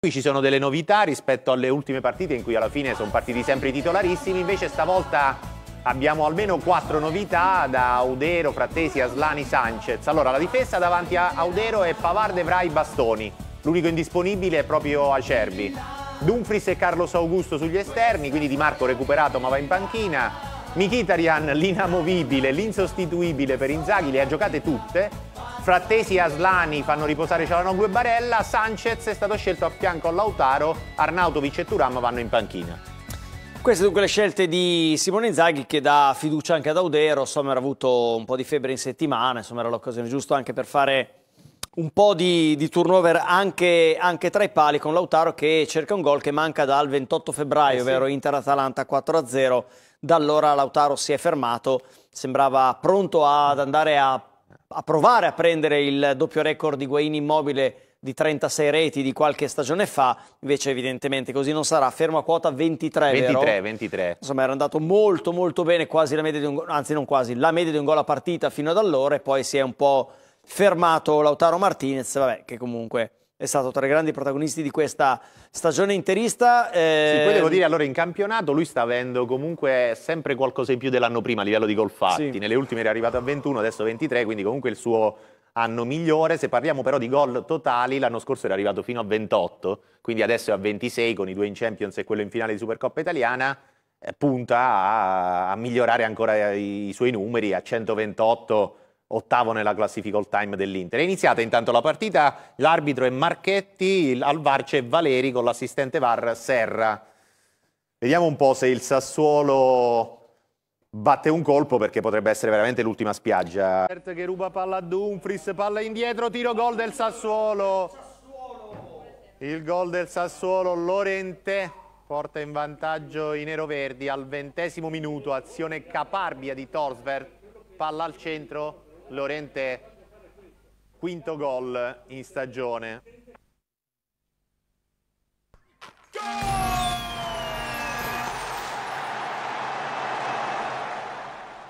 Qui ci sono delle novità rispetto alle ultime partite in cui alla fine sono partiti sempre i titolarissimi, invece stavolta abbiamo almeno quattro novità da Audero, Frattesi, Aslani, Sanchez. Allora la difesa davanti a Audero è Pavard, Evra e Bastoni, l'unico indisponibile è proprio Acerbi. Dumfries e Carlos Augusto sugli esterni, quindi Di Marco recuperato ma va in panchina. Mkhitaryan, l'inamovibile, l'insostituibile per Inzaghi, le ha giocate tutte. Frattesi e Aslani fanno riposare Cialanoglu e Barella, Sanchez è stato scelto a fianco a Lautaro, Arnautovic e Turam vanno in panchina. Queste dunque le scelte di Simone Inzaghi che dà fiducia anche ad Audero, insomma era avuto un po' di febbre in settimana, insomma era l'occasione giusta anche per fare un po' di, di turnover anche, anche, tra i pali con Lautaro che cerca un gol che manca dal 28 febbraio, eh sì. ovvero Inter-Atalanta 4-0. Da allora Lautaro si è fermato, sembrava pronto ad andare a, a provare a prendere il doppio record di Guain immobile di 36 reti di qualche stagione fa, invece evidentemente così non sarà, fermo a quota 23, 23, vero? 23. Insomma era andato molto molto bene, quasi la media di un gol, anzi non quasi, la media di un gol a partita fino ad allora e poi si è un po' fermato Lautaro Martinez, vabbè, che comunque è stato tra i grandi protagonisti di questa stagione interista. Eh... Sì, poi devo dire, allora in campionato lui sta avendo comunque sempre qualcosa in più dell'anno prima a livello di gol fatti. Sì. Nelle ultime era arrivato a 21, adesso 23, quindi comunque il suo anno migliore. Se parliamo però di gol totali, l'anno scorso era arrivato fino a 28, quindi adesso è a 26 con i due in Champions e quello in finale di Supercoppa italiana. Eh, punta a, a migliorare ancora i, i suoi numeri a 128 ottavo nella classifica all time dell'Inter. È iniziata intanto la partita, l'arbitro è Marchetti, al VAR c'è Valeri con l'assistente VAR Serra. Vediamo un po' se il Sassuolo batte un colpo perché potrebbe essere veramente l'ultima spiaggia. Che ruba palla a Dumfries, palla indietro, tiro gol del Sassuolo. Il gol del Sassuolo, Lorente porta in vantaggio i neroverdi al ventesimo minuto, azione caparbia di Torsvert, palla al centro, Lorente quinto gol in stagione.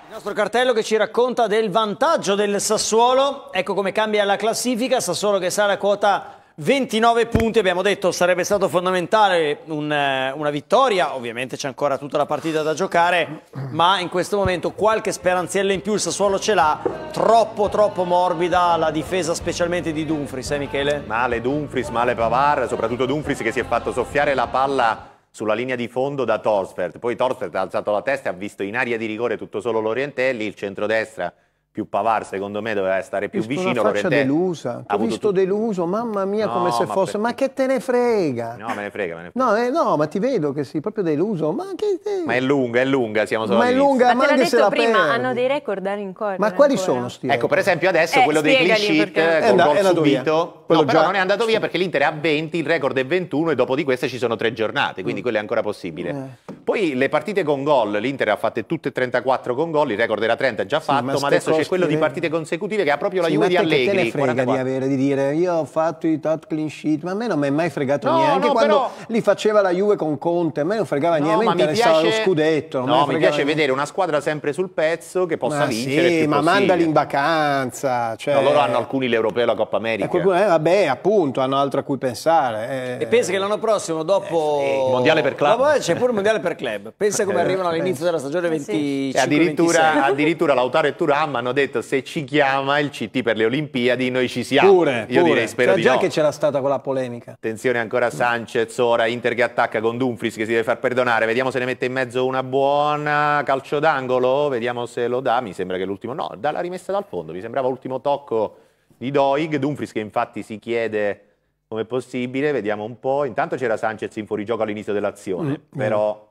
Il nostro cartello che ci racconta del vantaggio del Sassuolo, ecco come cambia la classifica, Sassuolo che sale a quota 29 punti, abbiamo detto, sarebbe stato fondamentale un, eh, una vittoria, ovviamente c'è ancora tutta la partita da giocare, ma in questo momento qualche speranziella in più il Sassuolo ce l'ha, troppo troppo morbida la difesa specialmente di Dumfries, eh Michele? Male Dumfries, male Pavar, soprattutto Dumfries che si è fatto soffiare la palla sulla linea di fondo da Torsfert, poi Torsfert ha alzato la testa e ha visto in aria di rigore tutto solo l'Orientelli, il centrodestra più Pavar secondo me doveva stare più vicino vicino faccia Lorente delusa ho visto tutto... deluso mamma mia no, come se ma fosse per... ma che te ne frega no me ne frega, me ne frega. No, eh, no ma ti vedo che sei proprio deluso ma, che te... ma è lunga è lunga siamo solo ma è lunga ma, ma te l'ho detto prima perdi. hanno dei record da eh, rincorrere ma quali ancora? sono sti ecco per esempio adesso eh, quello dei clean sheet con gol subito no, però non è andato via perché l'Inter è a 20 il record è 21 e dopo di queste ci sono tre giornate quindi mm. quello è ancora possibile eh. poi le partite con gol l'Inter ha fatte tutte 34 con gol il record era 30 già fatto ma adesso c'è cioè, quello di partite consecutive che ha proprio la Juve di Allegri. Che te ne frega 44. di avere, di dire io ho fatto i tot clean sheet, ma a me non mi è mai fregato no, niente. No, quando però... li faceva la Juve con Conte, a me non fregava no, niente, mi interessava piace... lo scudetto. No, mi piace niente. vedere una squadra sempre sul pezzo che possa ma vincere. Sì, ma possibile. mandali in vacanza. Cioè... No, loro hanno alcuni l'Europeo e la Coppa America. Eh, qualcuno, eh, vabbè, appunto, hanno altro a cui pensare. Eh... E pensa che l'anno prossimo, dopo... Eh, il mondiale per club. c'è pure il mondiale per club. Pensa come eh, arrivano all'inizio della stagione 25 eh, eh, addirittura, addirittura Lautaro e Turam hanno hanno detto se ci chiama il CT per le Olimpiadi noi ci siamo. Pure, Io pure. direi spero cioè, già no. che c'era stata quella polemica. Attenzione ancora Sanchez, ora Inter che attacca con Dumfries che si deve far perdonare, vediamo se ne mette in mezzo una buona calcio d'angolo, vediamo se lo dà, mi sembra che l'ultimo no, dà la rimessa dal fondo, mi sembrava l'ultimo tocco di Doig, Dumfries che infatti si chiede come è possibile, vediamo un po', intanto c'era Sanchez in fuorigioco all'inizio dell'azione, mm. mm. però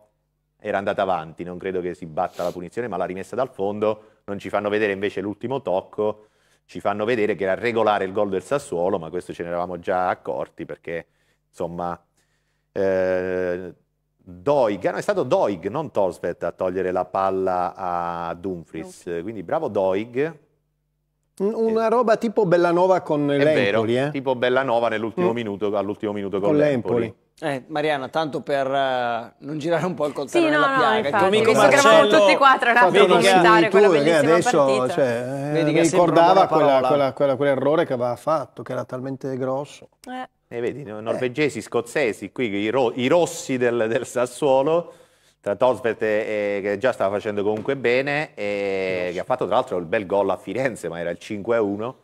era andata avanti, non credo che si batta la punizione, ma la rimessa dal fondo non ci fanno vedere invece l'ultimo tocco, ci fanno vedere che era regolare il gol del Sassuolo, ma questo ce ne eravamo già accorti perché insomma eh, Doig, eh, no, è stato Doig, non Tosvet a togliere la palla a Dumfries, okay. quindi bravo Doig. Una eh. roba tipo Bellanova con l'Empoli, eh? tipo Bellanova nell'ultimo mm. minuto, all'ultimo minuto con, con l'Empoli. Eh, Mariana, tanto per uh, non girare un po' il coltello sì, nella piaga, no, infatti, amico Marcello, che eravamo tutti quattro era vedi commentare quella bellissima adesso, partita. Cioè, eh, vedi che ricordava quella, quella, quella, quell'errore che aveva fatto, che era talmente grosso. Eh. E eh, vedi, eh. norvegesi, scozzesi, qui i, ro i rossi del, del Sassuolo tra Tosvet e, che già stava facendo comunque bene e che ha fatto tra l'altro il bel gol a Firenze ma era il 5-1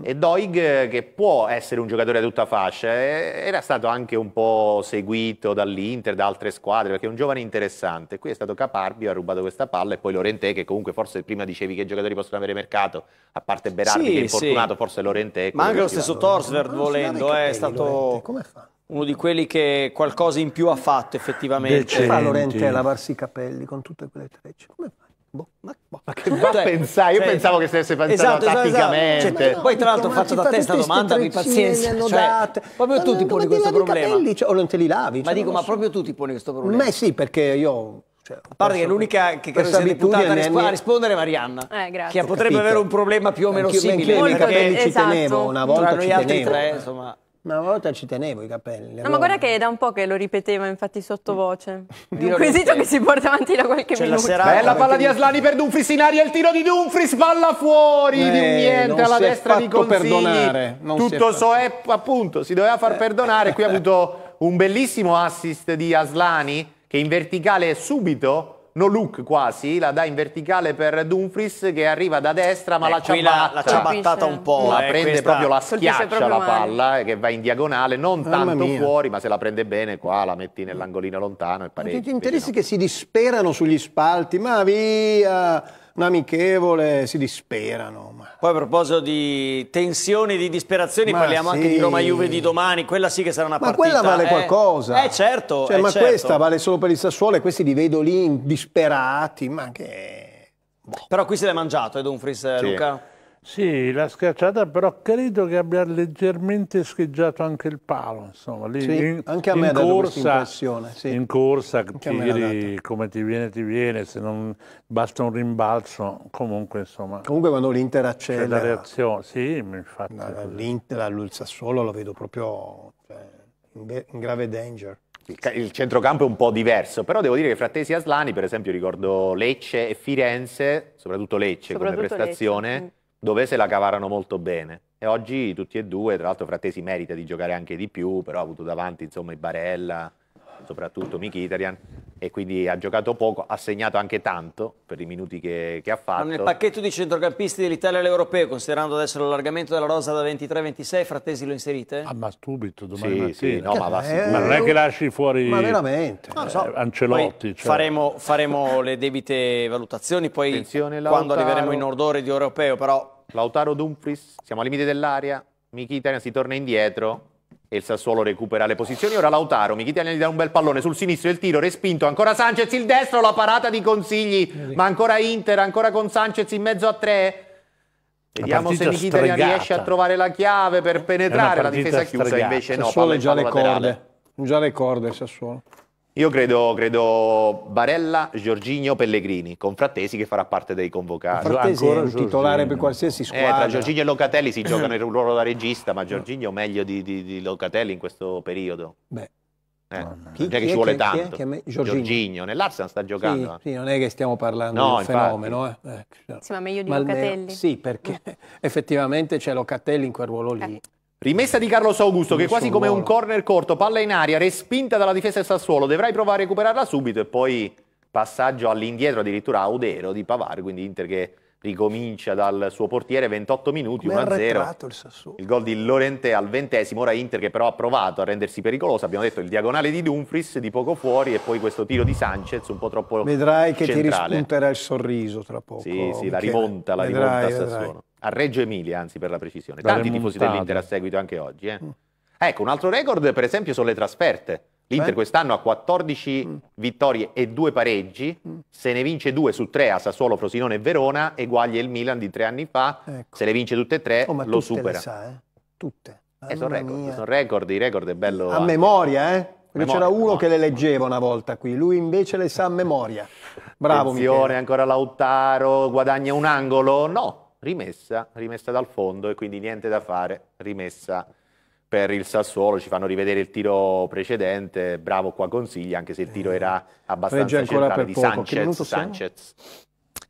e Doig, che può essere un giocatore a tutta fascia, eh, era stato anche un po' seguito dall'Inter, da altre squadre, perché è un giovane interessante. Qui è stato Caparbio, ha rubato questa palla, e poi Lorente, che comunque forse prima dicevi che i giocatori possono avere mercato, a parte Berardi sì, che è infortunato, sì. forse Lorente. Ma anche lo stesso Torsverd volendo, eh, è stato... Lorente, come fa? uno di quelli che qualcosa in più ha fatto effettivamente. Che fa Lorente a lavarsi i capelli con tutte quelle trecce? Come fa? Boh, ma, boh, ma, che va boh, cioè, pensare? Io cioè, pensavo che stesse pensando esatto, esatto, esatto. tatticamente. Esatto. Cioè, no, poi, tra l'altro, faccio da te questa domanda di pazienza. Cioè, proprio ma tu ti poni questo problema. Capelli, cioè, o non te li lavi? Ma cioè, dico, ma so. proprio tu ti poni questo problema? Ma sì, perché io. Cioè, a parte che l'unica che credo sia deputata a, risp a rispondere è Marianna, eh, che potrebbe avere un problema più o meno simile. Perché, perché esatto. ci tenevo esatto. una volta. Tra noi altri tre, insomma. Ma una volta ci tenevo i capelli. No, ma guarda che è da un po' che lo ripeteva, infatti, sottovoce. Mm. È un quesito che si porta avanti da qualche C'è minuto. La Bella palla di Aslani per Dumfries in aria, il tiro di Dumfries, palla fuori eh, di un eh, niente alla destra di Consigli. Perdonare, non Tutto so è eh, appunto, si doveva far eh. perdonare. Qui ha avuto un bellissimo assist di Aslani che in verticale subito no look quasi, la dà in verticale per Dumfries che arriva da destra ma eh, la ciabatta. La, ciabattata un po'. Eh, la eh, prende questa... proprio, la schiaccia proprio la palla male. Eh, che va in diagonale, non tanto fuori ma se la prende bene qua la metti nell'angolino lontano e parecchio. Tutti interessi no. che si disperano sugli spalti, ma via, un amichevole, si disperano. Ma... Poi a proposito di tensioni, di disperazioni, ma parliamo sì. anche di Roma-Juve di domani, quella sì che sarà una ma partita. Ma quella vale eh, qualcosa. Eh certo. Cioè, eh, ma certo. questa vale solo per il Sassuolo e questi li vedo lì disperati, ma che... Boh. Però qui se l'hai mangiato, eh, Dumfries, eh, sì. Luca? Sì, l'ha schiacciata, però credo che abbia leggermente scheggiato anche il palo. Insomma, lì sì, in, anche a me in corsa, sì. in corsa tiri come ti viene, ti viene, se non basta un rimbalzo, comunque insomma. Comunque quando l'Inter accende. la reazione, sì, infatti. L'Inter, il Sassuolo lo vedo proprio cioè, in, in grave danger il centrocampo è un po' diverso, però devo dire che Frattesi e Aslani, per esempio, ricordo Lecce e Firenze, soprattutto Lecce soprattutto come prestazione. Lecce dove se la cavarono molto bene. E oggi tutti e due, tra l'altro Frattesi merita di giocare anche di più, però ha avuto davanti insomma i Barella, soprattutto Mkhitaryan, e quindi ha giocato poco, ha segnato anche tanto per i minuti che, che ha fatto. Ma nel pacchetto di centrocampisti dell'Italia all'Europeo, considerando adesso l'allargamento della rosa da 23-26, Frattesi lo inserite? Ah, ma subito, domani sì, mattina. Sì, no, ma, va eh, ma non è che lasci fuori ma veramente. Eh, so. Ancelotti. Cioè. Faremo, faremo, le debite valutazioni, poi quando arriveremo in ordore di Europeo, però Lautaro Dumfries, siamo al limite dell'area, Michitania si torna indietro e il Sassuolo recupera le posizioni. Ora Lautaro, Michitania gli dà un bel pallone sul sinistro, il tiro respinto, ancora Sanchez il destro, la parata di Consigli, ma ancora Inter, ancora con Sanchez in mezzo a tre. Vediamo se Mkhitaryan riesce a trovare la chiave per penetrare la difesa chiusa, stregata. invece no, Sassuolo già le corde, laterale. già le corde Sassuolo. Io credo, credo Barella, Giorginio, Pellegrini, con Frattesi che farà parte dei convocati. Frattesi Ancora è un Giorginio. titolare per qualsiasi squadra. Eh, tra Giorginio e Locatelli si giocano il ruolo da regista, ma Giorginio meglio di, di, di Locatelli in questo periodo. Beh. Eh, chi, non è che ci vuole chi, tanto. Chi è, è? Giorginio. nell'Arsenal sta giocando. Sì, sì, non è che stiamo parlando no, di un fenomeno. Eh. Eh. Sì, ma meglio di Malmero. Locatelli. Sì, perché mm. effettivamente c'è Locatelli in quel ruolo lì. Eh. Rimessa di Carlos Augusto che quasi come un corner corto, palla in aria, respinta dalla difesa del Sassuolo, dovrai provare a recuperarla subito e poi passaggio all'indietro addirittura a Udero di Pavar, quindi Inter che ricomincia dal suo portiere 28 minuti 1-0 il, il gol di Lorente al ventesimo ora Inter che però ha provato a rendersi pericolosa abbiamo detto il diagonale di Dumfries di poco fuori e poi questo tiro di Sanchez un po' troppo vedrai che centrale. ti rispunterà il sorriso tra poco sì sì la rimonta la vedrai, rimonta a Sassuolo a Reggio Emilia, anzi per la precisione. Tanti tifosi dell'Inter a seguito anche oggi. Eh. Mm. Ecco, un altro record per esempio sono le trasferte. L'Inter Beh. quest'anno ha 14 mm. vittorie e 2 pareggi, mm. se ne vince 2 su 3 a Sassuolo, Frosinone e Verona, eguaglia il Milan di 3 anni fa, ecco. se le vince tutte e 3 oh, lo supera. Sa, eh? Tutte. Eh, sono record, son record, i record è bello. A anche. memoria, eh? Memoria, c'era uno no? che le leggeva una volta qui, lui invece le sa a memoria. Bravo Attenzione, Michele. ancora Lautaro, guadagna un angolo? No, rimessa, rimessa dal fondo e quindi niente da fare, rimessa per il Sassuolo, ci fanno rivedere il tiro precedente, bravo qua consigli, anche se il tiro eh, era abbastanza Regge centrale di Sanchez, Sanchez.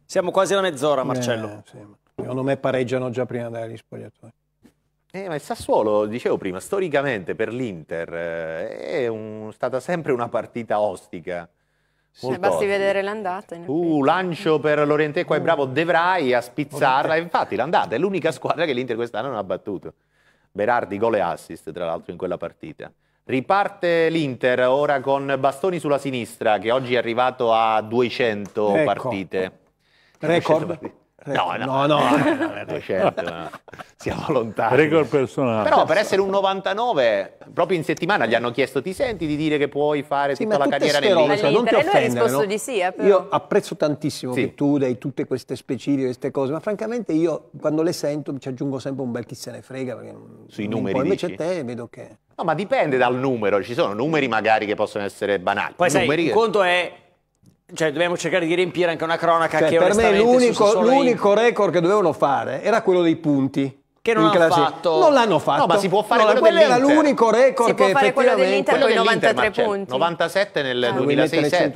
Siamo? quasi alla mezz'ora, Marcello. Eh, sì. Secondo me pareggiano già prima dagli spogliatori. Eh, ma il Sassuolo, dicevo prima, storicamente per l'Inter eh, è un, stata sempre una partita ostica. Molto basti ottimo. vedere l'andata. Uh, lancio per Lorente, qua è bravo De Vrij a spizzarla. Infatti l'andata è l'unica squadra che l'Inter quest'anno non ha battuto. Berardi, gol e assist, tra l'altro, in quella partita. Riparte l'Inter ora con Bastoni sulla sinistra, che oggi è arrivato a 200 ecco. partite. Record. 200 partite. No, no, no, no, certo, no. siamo lontani. Record personale. Però per essere un 99, proprio in settimana gli hanno chiesto ti senti di dire che puoi fare sì, tutta la carriera nell'Inter? Cioè, non ti offendere, no? di sì, eh, Io apprezzo tantissimo sì. che tu dai tutte queste specifiche, queste cose, ma francamente io quando le sento ci aggiungo sempre un bel chi se ne frega. Perché Sui numeri, Poi invece dici? te vedo che... No, ma dipende dal numero, ci sono numeri magari che possono essere banali. Poi sai, il che... conto è cioè, dobbiamo cercare di riempire anche una cronaca cioè, che per me l'unico, l'unico in... record che dovevano fare era quello dei punti che non hanno fatto non l'hanno fatto no ma si può fare no, quello, quello era l'unico record si che può fare quello dell'Inter con 93 punti 97 nel ah. 2006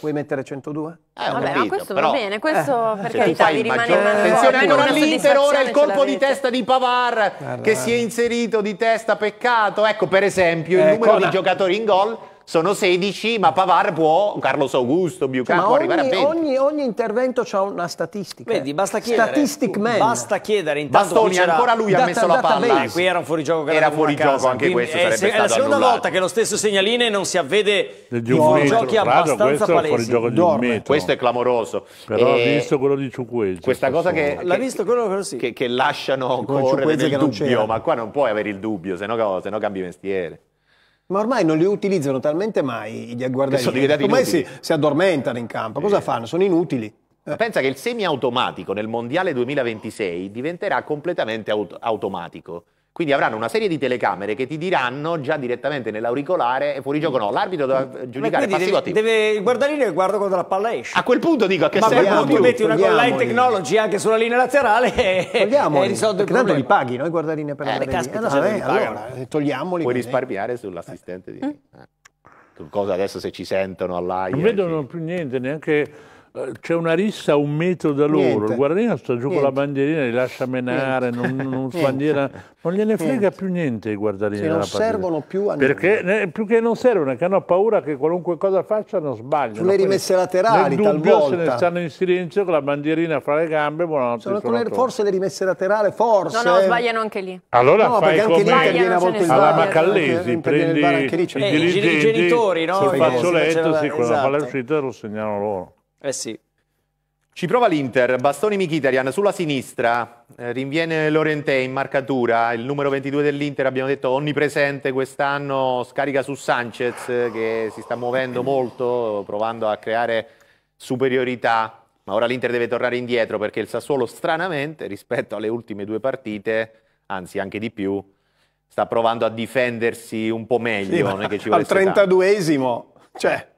Vuoi mettere 102? Eh, Vabbè, capito, ma questo però... va bene, questo eh, per carità vi rimane una in Attenzione ancora all'Inter, ora il colpo di testa di Pavar che si è inserito di testa, peccato. Ecco per esempio il eh, numero con... di giocatori in gol sono 16, ma Pavar può, Carlo Augusto, Buchan cioè, può ogni, arrivare a 20. Ogni, ogni intervento ha una statistica. Vedi, eh. basta chiedere. Statistic man. Basta chiedere. Intanto Bastoni, ancora lui ha messo la palla. Eh, qui era un fuorigioco Era fuorigioco anche Quindi, questo. È, è la seconda annullato. volta che lo stesso segnaline non si avvede di, di fuorigiochi abbastanza palesi. Questo, questo è clamoroso. Però ha eh, visto quello di Ciuquese. Questa cosa che... L'ha visto quello che lasciano correre nel dubbio, ma qua non puoi avere il dubbio, se no cambi mestiere. Ma ormai non li utilizzano talmente mai gli agguardarini. Ormai si, si, addormentano in campo. Cosa eh. fanno? Sono inutili. Pensa che il semiautomatico nel Mondiale 2026 diventerà completamente aut- automatico. Quindi avranno una serie di telecamere che ti diranno già direttamente nell'auricolare e fuori gioco no, l'arbitro deve giudicare passivo attivo. Deve, il guardarino guarda quando la palla esce. A quel punto dico a che Ma serve metti una goal line technology anche sulla linea laterale e, e risolto il problema. Tanto li paghi, no, i guardalini per eh, la caspita, eh, no, vabbè, allora, eh, togliamoli. Puoi risparmiare sull'assistente di... Eh. eh. Cosa adesso se ci sentono all'aia... Non vedono più niente, neanche c'è una rissa a un metro da loro, Niente. il guardiano sta giù Niente. con la bandierina, li lascia menare, non, non sbandiera, non gliene frega più niente i guardiani non servono più a Perché ne, più che non servono, perché hanno paura che qualunque cosa facciano sbagliano. Sulle rimesse laterali nel dubbio talvolta. se ne stanno in silenzio con la bandierina fra le gambe, buonanotte. Sono sono forse le rimesse laterali, forse. No, no, eh. sbagliano anche lì. Allora no, fai come alla Macallesi, eh, prendi i genitori, no? sul fazzoletto, sì, quando la palla è esatto. uscita lo segnalano loro. Eh sì. Ci prova l'Inter, Bastoni Michitarian sulla sinistra, eh, rinviene Lorentè in marcatura, il numero 22 dell'Inter abbiamo detto onnipresente quest'anno, scarica su Sanchez eh, che si sta muovendo molto, provando a creare superiorità, ma ora l'Inter deve tornare indietro perché il Sassuolo stranamente rispetto alle ultime due partite, anzi anche di più, sta provando a difendersi un po' meglio. Sì, al 32esimo, cioè...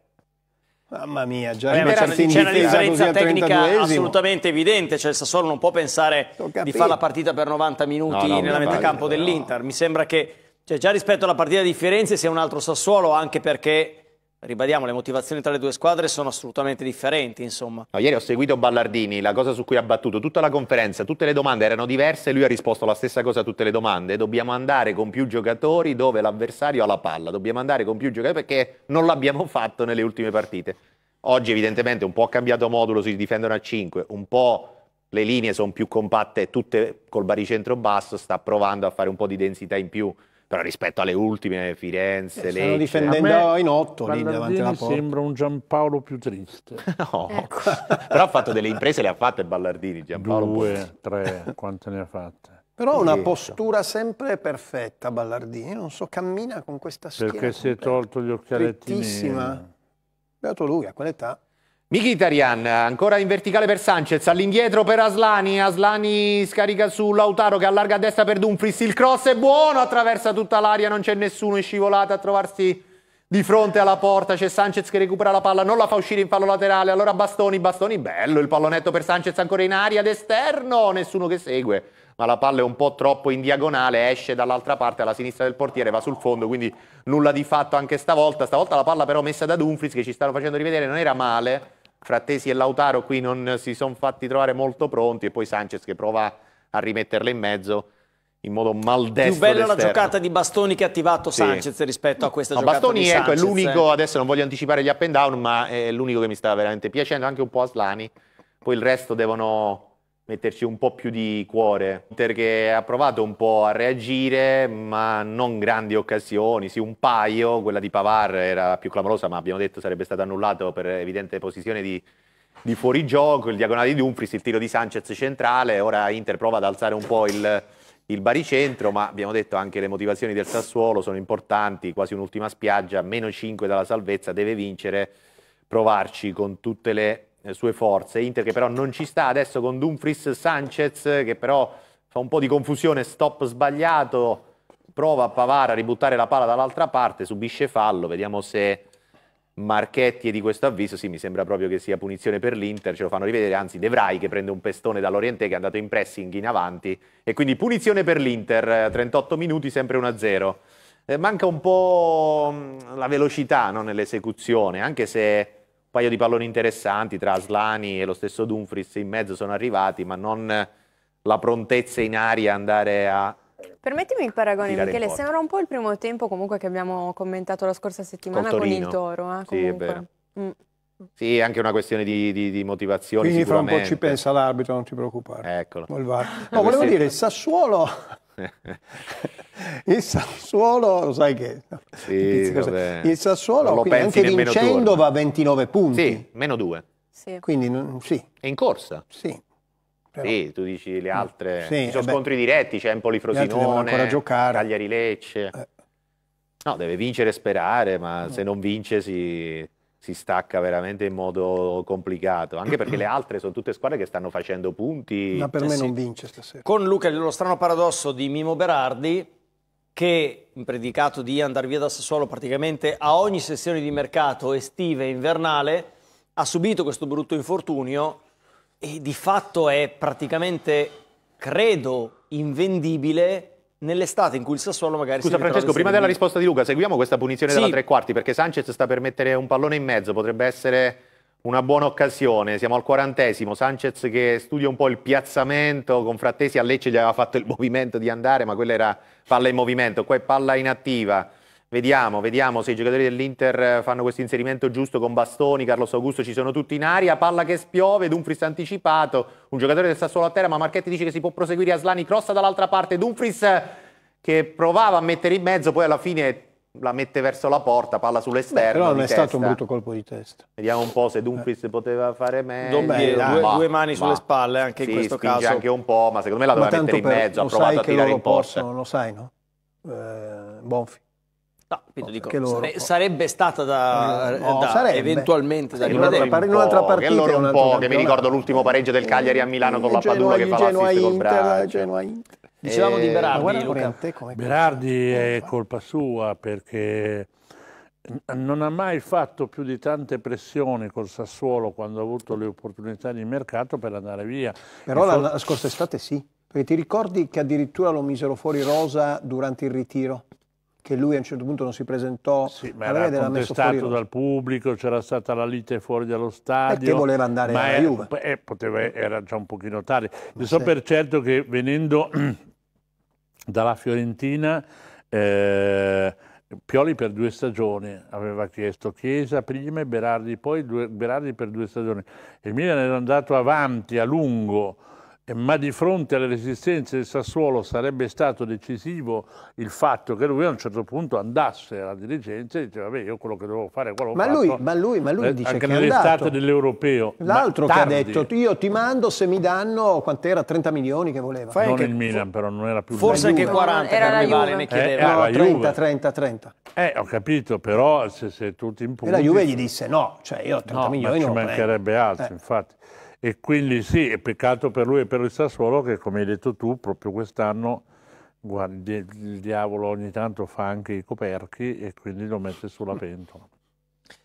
Mamma mia, già Beh, c'è, c'è una differenza tecnica assolutamente evidente, cioè il Sassuolo non può pensare di fare la partita per 90 minuti no, no, nella metacampo dell'Inter. No. Mi sembra che cioè, già rispetto alla partita di Firenze sia un altro Sassuolo, anche perché Ribadiamo, le motivazioni tra le due squadre sono assolutamente differenti, insomma. No, ieri ho seguito Ballardini, la cosa su cui ha battuto tutta la conferenza, tutte le domande erano diverse, e lui ha risposto la stessa cosa a tutte le domande. Dobbiamo andare con più giocatori dove l'avversario ha la palla, dobbiamo andare con più giocatori perché non l'abbiamo fatto nelle ultime partite. Oggi evidentemente un po' ha cambiato modulo, si difendono a 5, un po' le linee sono più compatte, tutte col baricentro basso, sta provando a fare un po' di densità in più però rispetto alle ultime Firenze, eh, Stanno difendendo in otto lì davanti alla porta. sembra un Giampaolo più triste. no, ecco. però ha fatto delle imprese, le ha fatte Ballardini, Giampaolo. Due, Ponzi. tre, quante ne ha fatte. Però ha una postura sempre perfetta Ballardini, non so, cammina con questa schiena. Perché si è tolto gli occhialetti. Beato lui, a quell'età. Mkhitaryan ancora in verticale per Sanchez, all'indietro per Aslani, Aslani scarica su Lautaro che allarga a destra per Dumfries, il cross è buono, attraversa tutta l'aria, non c'è nessuno in scivolata a trovarsi di fronte alla porta, c'è Sanchez che recupera la palla, non la fa uscire in fallo laterale, allora Bastoni, Bastoni, bello il pallonetto per Sanchez ancora in aria d'esterno, nessuno che segue, ma la palla è un po' troppo in diagonale, esce dall'altra parte alla sinistra del portiere, va sul fondo, quindi nulla di fatto anche stavolta, stavolta la palla però messa da Dumfries che ci stanno facendo rivedere non era male Frattesi e Lautaro qui non si sono fatti trovare molto pronti e poi Sanchez che prova a rimetterle in mezzo in modo maldestro. Più bella la giocata di Bastoni che ha attivato sì. Sanchez rispetto a questa no, giocata Bastoni, di Bastoni ecco, è l'unico, eh. adesso non voglio anticipare gli up and down, ma è l'unico che mi sta veramente piacendo, anche un po' a Slani. Poi il resto devono metterci un po' più di cuore. Inter che ha provato un po' a reagire, ma non grandi occasioni, sì un paio, quella di Pavar era più clamorosa, ma abbiamo detto sarebbe stato annullato per evidente posizione di, di fuorigioco, il diagonale di Dumfries, il tiro di Sanchez centrale, ora Inter prova ad alzare un po' il, il baricentro, ma abbiamo detto anche le motivazioni del Sassuolo sono importanti, quasi un'ultima spiaggia, meno 5 dalla salvezza, deve vincere, provarci con tutte le eh, sue forze. Inter che però non ci sta adesso con Dumfries Sanchez che però fa un po' di confusione, stop sbagliato, prova a Pavara a ributtare la palla dall'altra parte, subisce fallo, vediamo se Marchetti è di questo avviso, sì mi sembra proprio che sia punizione per l'Inter, ce lo fanno rivedere, anzi Devrai che prende un pestone dall'Oriente che è andato in pressing in avanti e quindi punizione per l'Inter, 38 eh, minuti sempre 1-0. Eh, manca un po' mm, la velocità no, nell'esecuzione, anche se paio di palloni interessanti tra Slani e lo stesso Dumfries in mezzo sono arrivati, ma non la prontezza in aria andare a Permettimi il paragone, Michele, sembra un po' il primo tempo comunque che abbiamo commentato la scorsa settimana con il Toro. Eh, sì, è vero. Mm. Sì, anche una questione di, di, di motivazione. Quindi fra un po' ci pensa l'arbitro, non ti preoccupare. Eccolo. No, volevo dire, il Sassuolo il Sassuolo, lo sai che... Sì, il Sassuolo, lo anche vincendo, eh. va a 29 punti. Sì, meno 2. Sì. Quindi, non, sì. È in corsa. Sì. Però... Sì, tu dici le mm. altre... Sì, Ci sono eh beh, scontri diretti, c'è Empoli-Frosinone, Cagliari-Lecce... Eh. No, deve vincere e sperare, ma no. Mm. se non vince si, si stacca veramente in modo complicato, anche perché le altre sono tutte squadre che stanno facendo punti. Ma per eh me sì. non vince stasera. Con Luca lo strano paradosso di Mimo Berardi che in predicato di andare via da Sassuolo praticamente a ogni sessione di mercato estiva e invernale ha subito questo brutto infortunio e di fatto è praticamente credo invendibile nell'estate in cui il Sassuolo magari Scusa Francesco, prima della risposta di Luca, seguiamo questa punizione sì. della tre quarti perché Sanchez sta per mettere un pallone in mezzo, potrebbe essere una buona occasione, siamo al quarantesimo, Sanchez che studia un po' il piazzamento, con Frattesi a Lecce gli aveva fatto il movimento di andare, ma quella era palla in movimento, qua è palla inattiva. Vediamo, vediamo se i giocatori dell'Inter fanno questo inserimento giusto con Bastoni, Carlos Augusto, ci sono tutti in aria, palla che spiove, Dumfries anticipato, un giocatore del Sassuolo a terra, ma Marchetti dice che si può proseguire a Slani, crossa dall'altra parte, Dumfries che provava a mettere in mezzo, poi alla fine la mette verso la porta, palla sull'esterno. Però non è testa. stato un brutto colpo di testa. Vediamo un po' se Dumfries eh. poteva fare meglio. Beh, due, ma, due, mani sulle spalle anche sì, in questo caso. anche un po', ma secondo me la doveva mettere in mezzo, ha provato a tirare in porta. Possono, lo sai, no? Eh, Bonfi. No, capito, dico, loro... sarebbe stata da, eh, no, da sarebbe. eventualmente da rivedere in un'altra partita. Allora un po', che mi ricordo l'ultimo pareggio del Cagliari a eh, Milano con la Padula che fa l'assist col Braga. Eh, cioè. Genoa Inter. Dicevamo di Berardi, Luca. Berardi è colpa sua perché non ha mai fatto più di tante pressioni col Sassuolo quando ha avuto le opportunità di mercato per andare via. Però la, la scorsa estate sì, perché ti ricordi che addirittura lo misero fuori rosa durante il ritiro? che lui a un certo punto non si presentò. Sì, ma era contestato dal pubblico, c'era stata la lite fuori dallo stadio. Perché voleva andare ma alla era, Eh, poteva, era già un pochino tardi. Io so per certo che venendo dalla Fiorentina... Eh, Pioli per due stagioni aveva chiesto Chiesa prima e Berardi poi, due, Berardi per due stagioni. Il Milan era andato avanti a lungo eh, ma di fronte alle resistenze del Sassuolo sarebbe stato decisivo il fatto che lui a un certo punto andasse alla dirigenza e diceva vabbè io quello che devo fare quello che lui, fare. ma lui, ma lui eh, dice anche nell'estate dell'europeo l'altro che ha detto io ti mando se mi danno quant'era 30 milioni che voleva Fai non che, il Milan però non era più forse anche 40 era Carnevale ne chiedeva eh, no, 30, 30 30 eh ho capito però se, se tu ti impunti e la Juve gli disse no cioè io 30 no, milioni ma ci mancherebbe altro eh. infatti e quindi sì, è peccato per lui e per il Sassuolo che, come hai detto tu, proprio quest'anno il diavolo ogni tanto fa anche i coperchi e quindi lo mette sulla mm. pentola.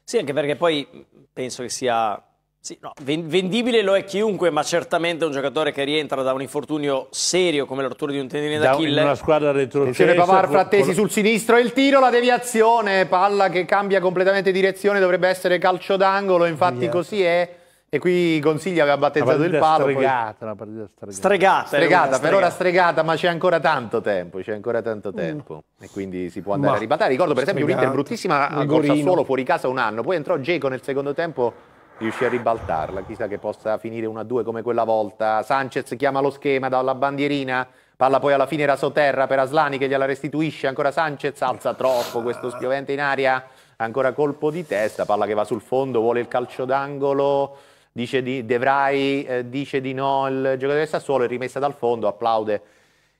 Sì, anche perché poi penso che sia sì, no, vendibile lo è chiunque, ma certamente un giocatore che rientra da un infortunio serio come l'ortura di un tendine d'Achille. Da una squadra retrocessa. Pavar, frattesi sul sinistro e il tiro, la deviazione, palla che cambia completamente direzione, dovrebbe essere calcio d'angolo, infatti yeah. così è. E qui Consiglia aveva battezzato il palo. Stregata, poi... una partita stregata. Stregata, stregata per stregata. ora stregata, ma c'è ancora tanto tempo. C'è ancora tanto mm. tempo. Mm. E quindi si può andare ma, a ribattare. Ricordo per esempio un'Inter bruttissima eh, a Sassuolo fuori casa un anno. Poi entrò Geco nel secondo tempo, riuscì a ribaltarla. Chissà che possa finire 1-2 come quella volta. Sanchez chiama lo schema dalla bandierina. Palla poi alla fine rasoterra per Aslani che gliela restituisce. Ancora Sanchez alza troppo questo spiovente in aria. Ancora colpo di testa, palla che va sul fondo, vuole il calcio d'angolo dice di, De Vrij eh, dice di no il giocatore del Sassuolo, è rimessa dal fondo, applaude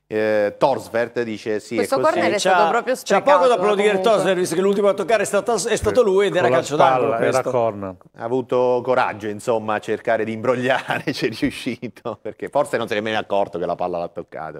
eh, Torsvert dice sì questo corner è stato proprio sprecato c'è poco da applaudire Torsvert visto che l'ultimo a toccare è stato, è stato lui ed era calcio d'angolo era corner ha avuto coraggio insomma a cercare di imbrogliare c'è riuscito perché forse non si è nemmeno accorto che la palla l'ha toccata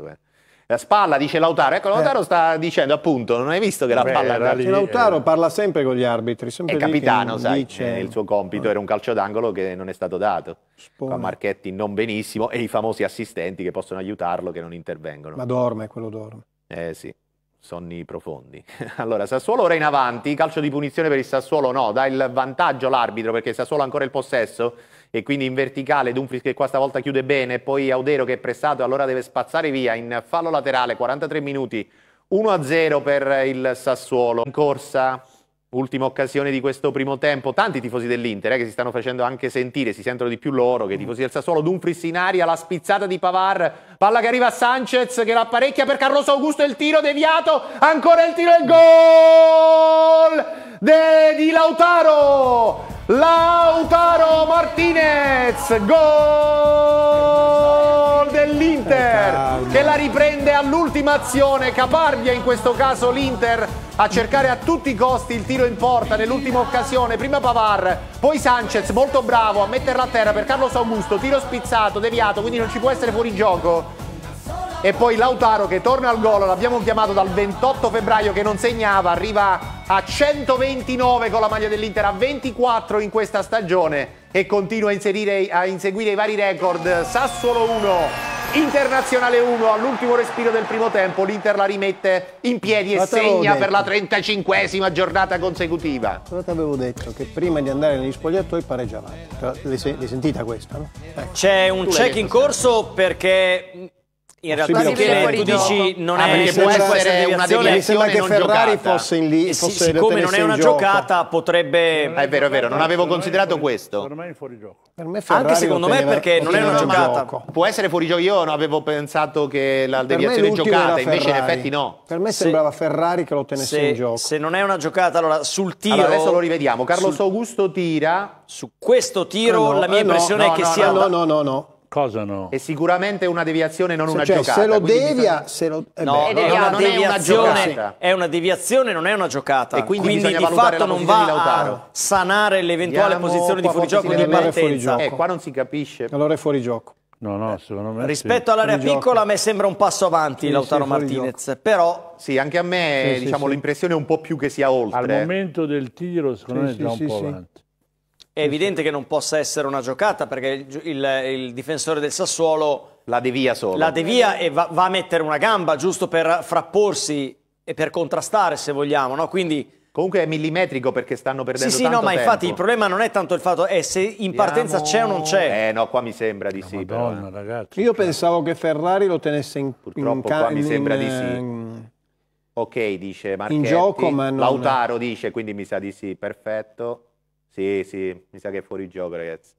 la spalla, dice Lautaro. Ecco, Lautaro eh. sta dicendo appunto, non hai visto che la Beh, palla era lì. Lautaro eh. parla sempre con gli arbitri. Sempre è capitano, sai, dice... Eh, il suo compito era un calcio d'angolo che non è stato dato. Spone. Qua Marchetti non benissimo e i famosi assistenti che possono aiutarlo che non intervengono. Ma dorme, quello dorme. Eh sì, sonni profondi. allora, Sassuolo ora in avanti, calcio di punizione per il Sassuolo no, dà il vantaggio all'arbitro perché Sassuolo ha ancora il possesso e quindi in verticale Dumfries che qua stavolta chiude bene, poi Audero che è pressato e allora deve spazzare via in fallo laterale, 43 minuti, 1-0 per il Sassuolo. In corsa, ultima occasione di questo primo tempo, tanti tifosi dell'Inter eh, che si stanno facendo anche sentire, si sentono di più loro che i tifosi del Sassuolo. Dumfries in aria, la spizzata di Pavar, palla che arriva a Sanchez che l'apparecchia per Carlos Augusto, il tiro deviato, ancora il tiro e il gol! De di Lautaro! Lautaro Martinez! Gol dell'Inter eh, che la riprende all'ultima azione. Caparbia in questo caso l'Inter a cercare a tutti i costi il tiro in porta nell'ultima occasione. Prima Pavar, poi Sanchez, molto bravo a metterla a terra per Carlos Augusto. Tiro spizzato, deviato, quindi non ci può essere fuori gioco e poi Lautaro che torna al gol, l'abbiamo chiamato dal 28 febbraio che non segnava, arriva a 129 con la maglia dell'Inter, a 24 in questa stagione e continua a, inserire, a inseguire i vari record. Sassuolo 1, Internazionale 1 all'ultimo respiro del primo tempo l'Inter la rimette in piedi e segna per la 35esima giornata consecutiva Cosa ti avevo detto che prima di andare negli spogliatoi pareggiavate cioè, l'hai sentita questa? No? Eh. c'è un check in corso perché in realtà perché tu dici non ah, è può essere una deviazione mi sembra che Ferrari giocata. fosse in lì eh, fosse siccome non è una giocata potrebbe è vero è vero non avevo considerato questo per me è fuori gioco anche secondo me perché non è una giocata può essere fuori gioco io non avevo pensato che la deviazione è giocata invece in effetti no per me sembrava Ferrari che lo tenesse in gioco se non è una giocata allora sul tiro allora, adesso lo rivediamo Carlos Augusto tira su questo tiro la mia eh, impressione è che sia no no no no cosa no? È sicuramente una deviazione, non se, una cioè, giocata. Se lo devia, bisogna... se lo... Eh no, no, no, non è una giocata. È una deviazione, non è una giocata. E quindi, quindi di fatto non va a sanare l'eventuale posizione di fuorigioco di partenza. Eh, qua non si capisce. Allora è fuorigioco. No, no, secondo me Rispetto sì. all'area piccola, a me sembra un passo avanti sì, Lautaro sì, Martinez, però... Sì, anche a me diciamo, l'impressione è un po' più che sia oltre. Al momento del tiro, secondo me è già un po' avanti. È evidente che non possa essere una giocata perché il, il, il difensore del Sassuolo... La devia solo. La devia e va, va, a mettere una gamba giusto per frapporsi e per contrastare se vogliamo, no? Quindi... Comunque è millimetrico perché stanno perdendo sì, sì, no, ma tempo. infatti il problema non è tanto il fatto, è se in partenza c'è o non c'è. Eh no, qua mi sembra di no, sì. Madonna, però. Eh. ragazzi. Io pensavo che Ferrari lo tenesse in Purtroppo in qua mi sembra di sì. Ok, dice Marchetti. In gioco, ma non... Lautaro dice, quindi mi sa di sì, perfetto. Sì, sì, mi sa che è fuori gioco, ragazzi.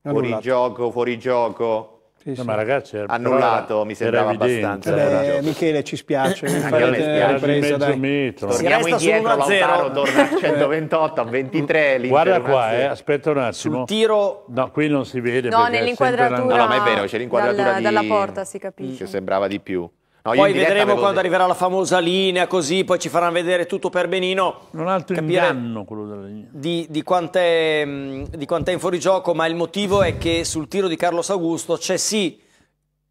Fuori gioco, fuori gioco. Sì, sì. No, ma ragazzi, Annullato, mi sembrava abbastanza. Eh, beh, Michele, ci spiace. Anche a me Fate la spiace. ripresa, mezzo dai. metro. Torniamo resta indietro, sull'1-0. Lautaro torna a 128, a 23. Guarda qua, eh, aspetta un attimo. Sul tiro No, qui non si vede No, nell'inquadratura. No, no, ma è vero, c'è l'inquadratura Dal- di- dalla porta, si capisce. Che sembrava di più. No, poi vedremo quando detto. arriverà la famosa linea, così poi ci faranno vedere tutto per benino. Non altro capire inganno quello della linea. Di, di quant'è mm, quant in fuorigioco, ma il motivo è che sul tiro di Carlos Augusto c'è sì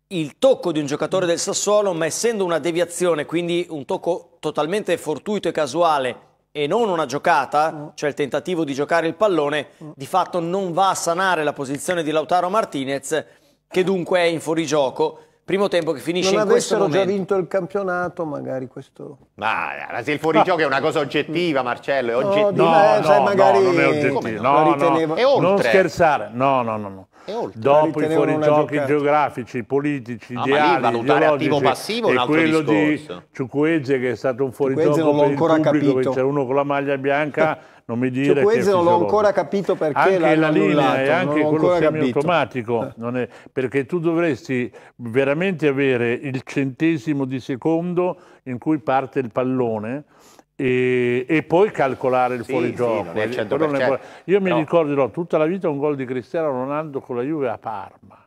il tocco di un giocatore del Sassuolo, ma essendo una deviazione, quindi un tocco totalmente fortuito e casuale e non una giocata, mm. cioè il tentativo di giocare il pallone, mm. di fatto non va a sanare la posizione di Lautaro Martinez, che dunque è in fuorigioco Primo tempo che finisce non in questo momento. Non avessero già vinto il campionato, magari questo... Ma se il fuorigioco è una cosa oggettiva, Marcello, è oggettivo. No, no, no, magari... no, non è oggettivo. No, ritenevo... no, non scherzare. No, no, no. no. Dopo i fuorigiochi geografici, politici, no, ideali, ideologici passivo, e quello discorso. di Ciucuezze che è stato un fuorigioco per il pubblico, capito. che c'è uno con la maglia bianca non mi cioè, dire cioè, che non ho ancora capito perché anche la linea e eh, anche quello semiautomatico non è, perché tu dovresti veramente avere il centesimo di secondo in cui parte il pallone e, e poi calcolare il sì, fuorigioco sì, è... è io mi no. ricorderò tutta la vita un gol di Cristiano Ronaldo con la Juve a Parma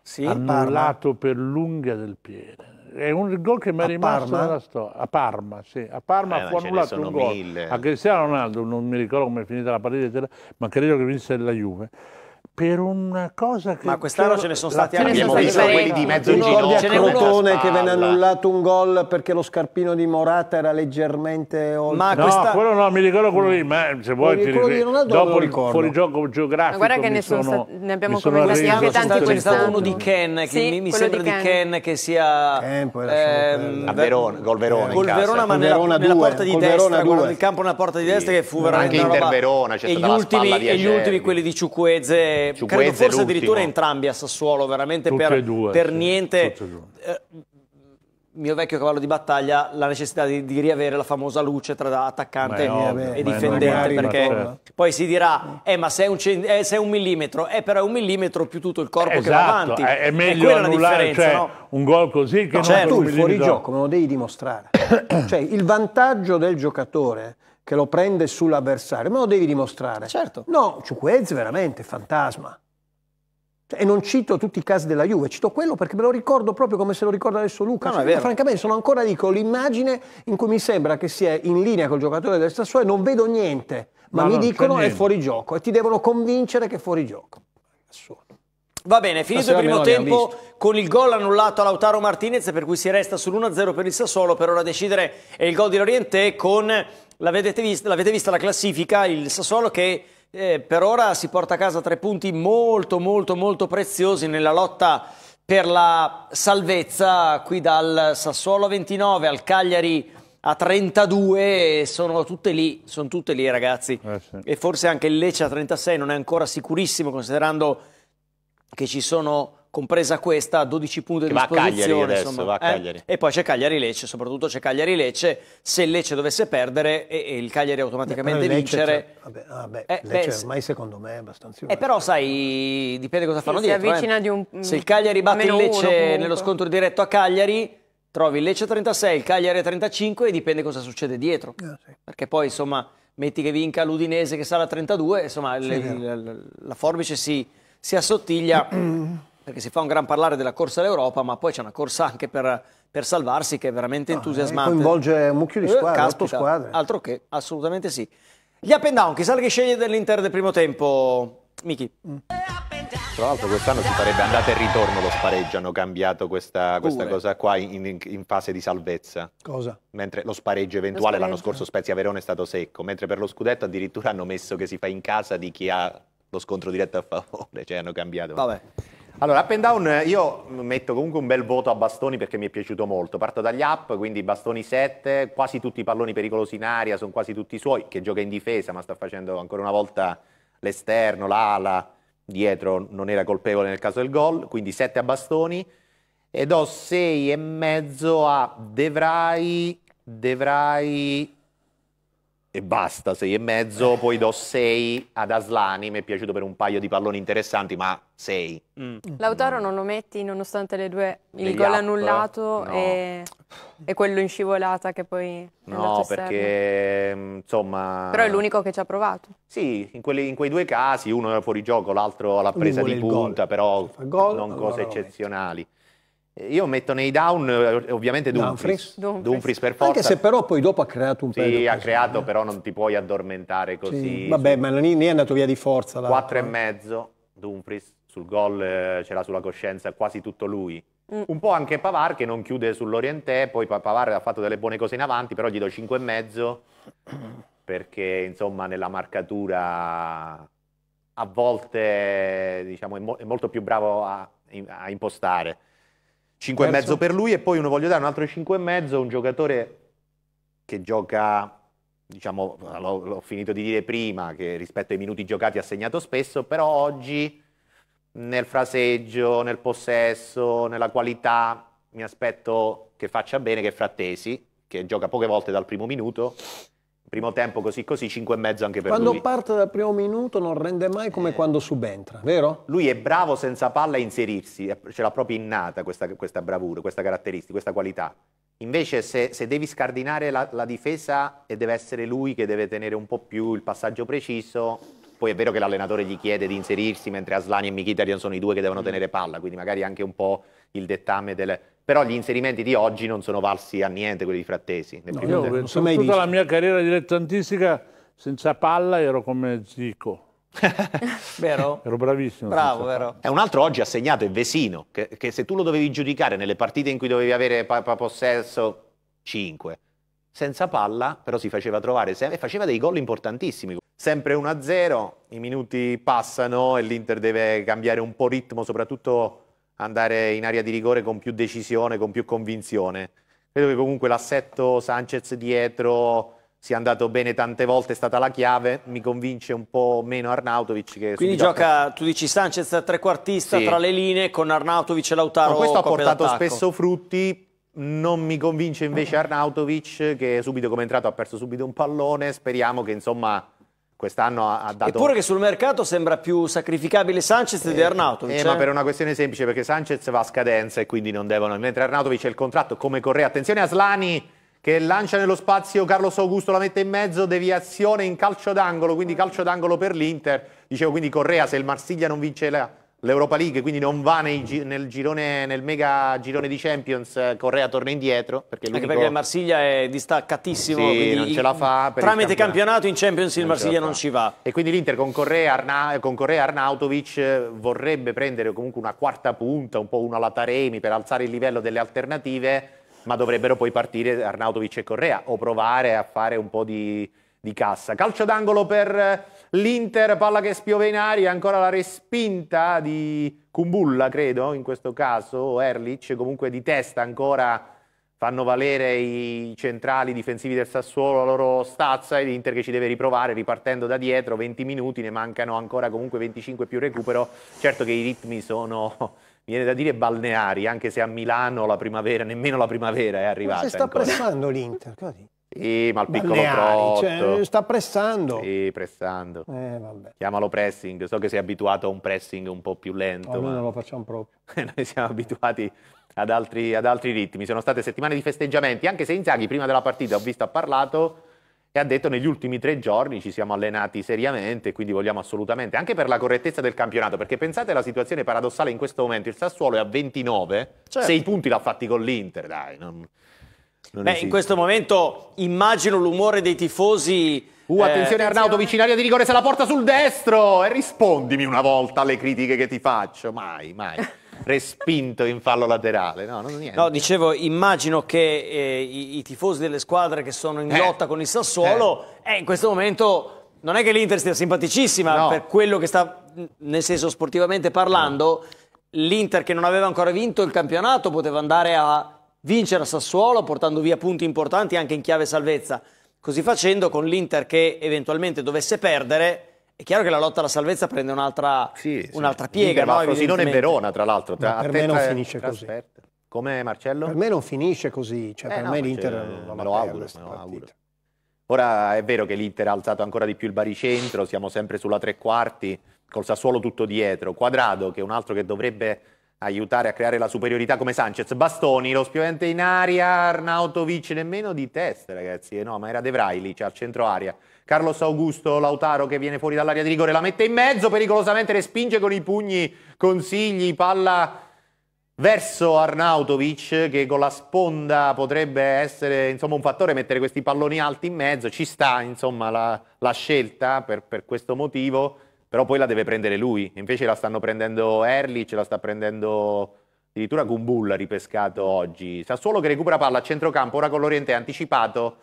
sì, annullato Parma. per lunga del piede è un gol che mi è a rimasto Parma? Sto- a Parma, sì. A Parma Eh, fu annullato un gol. mille. A Cristiano Ronaldo, non mi ricordo come è finita la partita, ma credo che vinse la Juve per una cosa che... Ma quest'anno ce ne sono stati anche abbiamo visto quelli di mezzo in ginocchio. C'è Crotone che venne annullato un gol perché lo scarpino di Morata era leggermente oltre. Ma no, questa... quello no, mi ricordo quello lì, ma se vuoi ti ricordo. Dopo il fuorigioco geografico. Ma guarda che ne, sono, sono, ne abbiamo commentati anche tanti C'è stato uno di Ken, che sì, mi, sembra di Ken. Ken che sia... Ken, ehm, a Verona, gol Verona Gol eh, Verona ma nella, porta di destra, guardando il campo nella porta di destra che fu veramente Anche Inter Verona c'è stata la spalla E gli ultimi quelli di Ciucueze credo forse addirittura entrambi a Sassuolo, veramente Tutte per, due, per sì. niente. Eh, mio vecchio cavallo di battaglia, la necessità di, di riavere la famosa luce tra attaccante ovvio, e difendente, perché certo. poi si dirà, eh, ma se è, un, eh, se un, millimetro, eh, è però un millimetro più tutto il corpo esatto, che va esatto, avanti. È, meglio è annullare cioè, no? un gol così che no, non certo, tu il fuorigioco me lo devi dimostrare. cioè, il vantaggio del giocatore che lo prende sull'avversario, ma lo devi dimostrare. Certo. No, Ciuquez veramente fantasma. Cioè, e non cito tutti i casi della Juve, cito quello perché me lo ricordo proprio come se lo ricorda adesso Luca. No, cioè, francamente sono ancora lì con l'immagine in cui mi sembra che sia in linea col giocatore del Sassuolo e non vedo niente, ma, ma mi dicono è fuori gioco e ti devono convincere che è fuori gioco. Assurdo. Va bene, finito il primo tempo con il gol annullato a Lautaro Martinez per cui si resta sull'1-0 per il Sassuolo, per ora decidere è il gol di Lorientè con, l'avete vista, la classifica, il Sassuolo che eh, per ora si porta a casa tre punti molto molto molto preziosi nella lotta per la salvezza qui dal Sassuolo a 29 al Cagliari a 32 sono tutte lì, sono tutte lì ragazzi eh sì. e forse anche il Lecce a 36 non è ancora sicurissimo considerando che ci sono compresa questa, 12 punti che a disposizione. Adesso, insomma, eh? E poi c'è Cagliari-Lecce, soprattutto c'è Cagliari-Lecce. Se Lecce dovesse perdere e, e il Cagliari automaticamente eh, ah, beh, vincere... Vabbè, vabbè, eh, Lecce beh, ormai secondo me è abbastanza... Eh, però sai, dipende cosa fanno sì, dietro. Eh. Di un, se il Cagliari batte il Lecce uno, nello scontro diretto a Cagliari, trovi il Lecce 36, il Cagliari 35 e dipende cosa succede dietro. Eh, sì. Perché poi insomma metti che vinca l'Udinese che sale a 32, insomma sì, le, la, la forbice si si assottiglia perché si fa un gran parlare della corsa all'Europa, ma poi c'è una corsa anche per, per salvarsi che è veramente ah, eh, entusiasmante. Ah, coinvolge un mucchio di eh, squadre, eh, squadre. Altro che, assolutamente sì. Gli up and down, chissà che sceglie dell'Inter del primo tempo, Miki. Tra l'altro quest'anno si farebbe andata e ritorno lo spareggio, hanno cambiato questa, questa cosa qua in, in, in, fase di salvezza. Cosa? Mentre lo spareggio eventuale l'anno scorso Spezia Verona è stato secco, mentre per lo scudetto addirittura hanno messo che si fa in casa di chi ha lo scontro diretto a favore, cioè hanno cambiato. Vabbè. Allora, up and down io metto comunque un bel voto a bastoni perché mi è piaciuto molto. Parto dagli up, quindi bastoni 7, quasi tutti i palloni pericolosi in aria, sono quasi tutti suoi, che gioca in difesa, ma sta facendo ancora una volta l'esterno, l'ala, dietro non era colpevole nel caso del gol, quindi 7 a bastoni e do e mezzo a Devrai, Devrai e basta, sei e mezzo, eh. poi do sei ad Aslani, mi è piaciuto per un paio di palloni interessanti, ma sei. Mm. Lautaro non lo metti nonostante le due, il Lay gol up, annullato no. e, e, quello in scivolata che poi... No, perché esterno. Mm, insomma... Però è l'unico che ci ha provato. Sì, in, quelli, in quei due casi, uno era fuori gioco, l'altro alla presa di punta, gol. però non cose eccezionali. Metti. Eh, io metto nei down eh, ovviamente Dumfries. Dumfries. Dumfries per forza. Anche se però poi dopo ha creato un paio Sì, ha creato, eh. però non ti puoi addormentare così. Sì. Vabbè, ma non è andato via di forza. 4 e mezzo Dumfries, sul gol eh, l'ha sulla coscienza quasi tutto lui. Mm. Un po' anche Pavar che non chiude sull'Orientè, poi Pavar ha fatto delle buone cose in avanti, però gli do 5 e mezzo perché insomma nella marcatura a volte diciamo, è, mo- è molto più bravo a, a impostare. 5,5 per lui e poi uno voglio dare un altro 5,5 un giocatore che gioca, diciamo, l'ho finito di dire prima, che rispetto ai minuti giocati ha segnato spesso, però oggi nel fraseggio, nel possesso, nella qualità, mi aspetto che faccia bene che Frattesi, che gioca poche volte dal primo minuto, primo tempo così così, 5 e mezzo anche per quando lui. Quando parte dal primo minuto non rende mai come eh. quando subentra, vero? Lui è bravo senza palla a inserirsi, ce l'ha proprio innata questa, questa, bravura, questa caratteristica, questa qualità. Invece se, se devi scardinare la, la, difesa e deve essere lui che deve tenere un po' più il passaggio preciso, poi è vero che l'allenatore gli chiede di inserirsi mentre Aslani e Mkhitaryan sono i due che devono mm. tenere palla, quindi magari anche un po' il dettame del però gli inserimenti di oggi non sono valsi a niente quelli di Frattesi. Nel no, io penso tutta dice. la mia carriera dilettantistica senza palla ero come Zico. vero? Ero bravissimo. Bravo, vero. È un altro oggi assegnato è Vesino, che, che, se tu lo dovevi giudicare nelle partite in cui dovevi avere pa possesso 5. Senza palla, però si faceva trovare e faceva dei gol importantissimi. Sempre 1-0, i minuti passano e l'Inter deve cambiare un po' ritmo, soprattutto andare in area di rigore con più decisione, con più convinzione. Credo che comunque l'assetto Sanchez dietro sia andato bene tante volte, è stata la chiave, mi convince un po' meno Arnautovic. Che Quindi gioca, a... tu dici Sanchez trequartista sì. tra le linee con Arnautovic e Lautaro. Ma questo ha portato spesso frutti, non mi convince invece mm. Arnautovic che subito come è entrato ha perso subito un pallone, speriamo che insomma quest'anno ha dato... Eppure che sul mercato sembra più sacrificabile Sanchez eh, di Arnautovic. Eh, eh, ma per una questione semplice, perché Sanchez va a scadenza e quindi non devono... Mentre Arnautovic ha il contratto come Correa. Attenzione a Slani che lancia nello spazio Carlos Augusto, la mette in mezzo, deviazione in calcio d'angolo, quindi calcio d'angolo per l'Inter. Dicevo quindi Correa, se il Marsiglia non vince la l'Europa League, quindi non va gi- nel, girone, nel mega girone di Champions, eh, Correa torna indietro. Perché Anche perché il Marsiglia è distaccatissimo, sì, non ce la fa. tramite campionato. campionato. in Champions il non Marsiglia non ci va. E quindi l'Inter con Correa, Arna- con Correa Arnautovic eh, vorrebbe prendere comunque una quarta punta, un po' una Lataremi per alzare il livello delle alternative, ma dovrebbero poi partire Arnautovic e Correa o provare a fare un po' di, di cassa. Calcio d'angolo per L'Inter, palla che spiove in aria, ancora la respinta di Kumbulla, credo, in questo caso, o Erlich, comunque di testa ancora fanno valere i centrali difensivi del Sassuolo la loro stazza e l'Inter che ci deve riprovare ripartendo da dietro, 20 minuti, ne mancano ancora comunque 25 più recupero, certo che i ritmi sono, viene da dire balneari, anche se a Milano la primavera, nemmeno la primavera è arrivata. Ma si sta ancora. pressando l'Inter, così. Sì, ma il piccolo Balneari, cioè, sta pressando. Sì, pressando. Eh, Chiamalo pressing. So che sei abituato a un pressing un po' più lento. No, ma... noi non lo facciamo proprio. noi siamo abituati ad altri, ad altri ritmi. Sono state settimane di festeggiamenti, anche se Inzaghi prima della partita, ho visto, ha parlato e ha detto negli ultimi tre giorni ci siamo allenati seriamente, quindi vogliamo assolutamente, anche per la correttezza del campionato, perché pensate alla situazione paradossale in questo momento, il Sassuolo è a 29, certo. 6 punti l'ha fatti con l'Inter, dai, non, non Beh, in questo momento immagino l'umore dei tifosi. Uh, eh, attenzione eh, Arnauto, vicinaria di rigore se la porta sul destro e rispondimi una volta alle critiche che ti faccio, mai, mai. Respinto in fallo laterale, no, non niente. No, dicevo, immagino che eh, i, i, tifosi delle squadre che sono in eh. lotta con il Sassuolo, eh. Eh, in questo momento non è che l'Inter stia simpaticissima no. per quello che sta, nel senso sportivamente parlando, no. l'Inter che non aveva ancora vinto il campionato poteva andare a vincere a Sassuolo portando via punti importanti anche in chiave salvezza. Così facendo con l'Inter che eventualmente dovesse perdere, è chiaro che la lotta alla salvezza prende un'altra, sì, un'altra sì. piega. No, Frosinone e Verona, tra l'altro. Tra, per me non finisce così. Come Marcello? Per me non finisce così, cioè eh per no, me l'Inter cioè, non lo auguro, me lo auguro. Ora è vero che l'Inter ha alzato ancora di più il baricentro, siamo sempre sulla tre quarti, col Sassuolo tutto dietro. Quadrado, che è un altro che dovrebbe aiutare a creare la superiorità come Sanchez. Bastoni, lo spiovente in aria, Arnautovic nemmeno di testa, ragazzi. Eh, no, ma era De Vrij cioè al centro aria. Carlos Augusto, Lautaro che viene fuori dall'area di rigore, la mette in mezzo, pericolosamente respinge con i pugni, consigli, palla verso Arnautovic che con la sponda potrebbe essere insomma, un fattore mettere questi palloni alti in mezzo, ci sta insomma, la, la scelta per, per questo motivo però poi la deve prendere lui. Invece la stanno prendendo Erlich, la sta prendendo addirittura Gumbulla ripescato oggi. Sassuolo che recupera palla a centrocampo, ora con l'Oriente è anticipato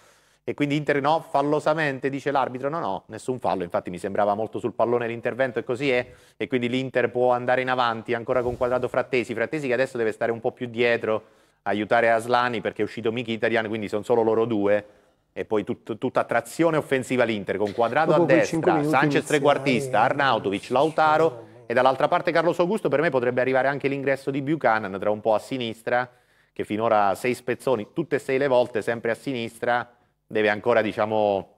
e quindi Inter no, fallosamente dice l'arbitro, no no, nessun fallo, infatti mi sembrava molto sul pallone l'intervento e così è e quindi l'Inter può andare in avanti ancora con quadrato Frattesi, Frattesi che adesso deve stare un po' più dietro, aiutare Aslani perché è uscito Mkhitaryan, quindi sono solo loro due e poi tut, tutta trazione offensiva l'Inter con quadrato Dopo a destra, Sanchez trequartista, Arnautovic, Lautaro e dall'altra parte Carlos Augusto per me potrebbe arrivare anche l'ingresso di Buchanan tra un po' a sinistra che finora sei spezzoni tutte e sei le volte sempre a sinistra deve ancora diciamo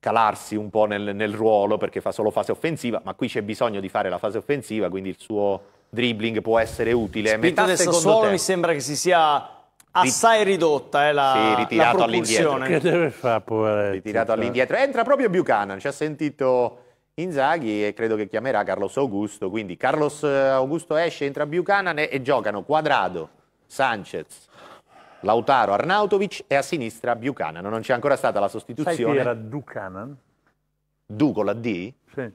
calarsi un po' nel, nel ruolo perché fa solo fase offensiva ma qui c'è bisogno di fare la fase offensiva quindi il suo dribbling può essere utile. Spinto Metà del Sassuolo mi sembra che si sia Assai ah, ridotta eh, la, sì, ritirato la all'indietro. Che deve fare, poveretto? Ritirato all'indietro. Entra proprio Buchanan, ci ha sentito Inzaghi e credo che chiamerà Carlos Augusto. Quindi Carlos eh, Augusto esce, entra Buchanan e, e giocano Quadrado, Sanchez, Lautaro, Arnautovic e a sinistra Buchanan. Non c'è ancora stata la sostituzione. Sai era Buchanan? Du con la D? Sì.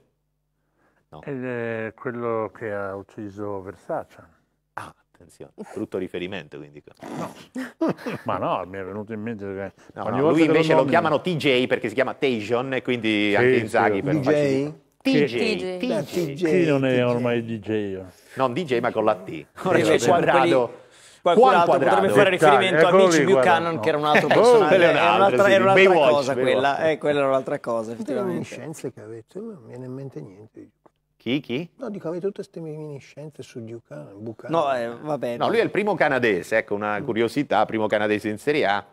No. è quello che ha ucciso Versace. Ah, Attenzione, brutto riferimento quindi. No. ma no, mi è venuto in mente che... No, no, lui invece lo, lo chiamano TJ perché si chiama Tejon e quindi sì, anche Inzaghi sì. per TJ? TJ. TJ. TJ. Chi non è ormai DJ? Non DJ ma con la T. Cioè, Ora c'è quadrato qualcun Qual altro potrebbe fare riferimento a Mitch Buchanan, no. che era un altro oh, personaggio, oh, era un'altra, era un'altra cosa Baywatch. quella, eh, quella era un'altra cosa. Tutte le conoscenze che avete, non mi viene in mente niente. Chi, chi? No, dico, avete tutte queste reminiscenze su Ducan, Bucan. No, eh, bene. No, lui è il primo canadese, ecco una curiosità, primo canadese in Serie A.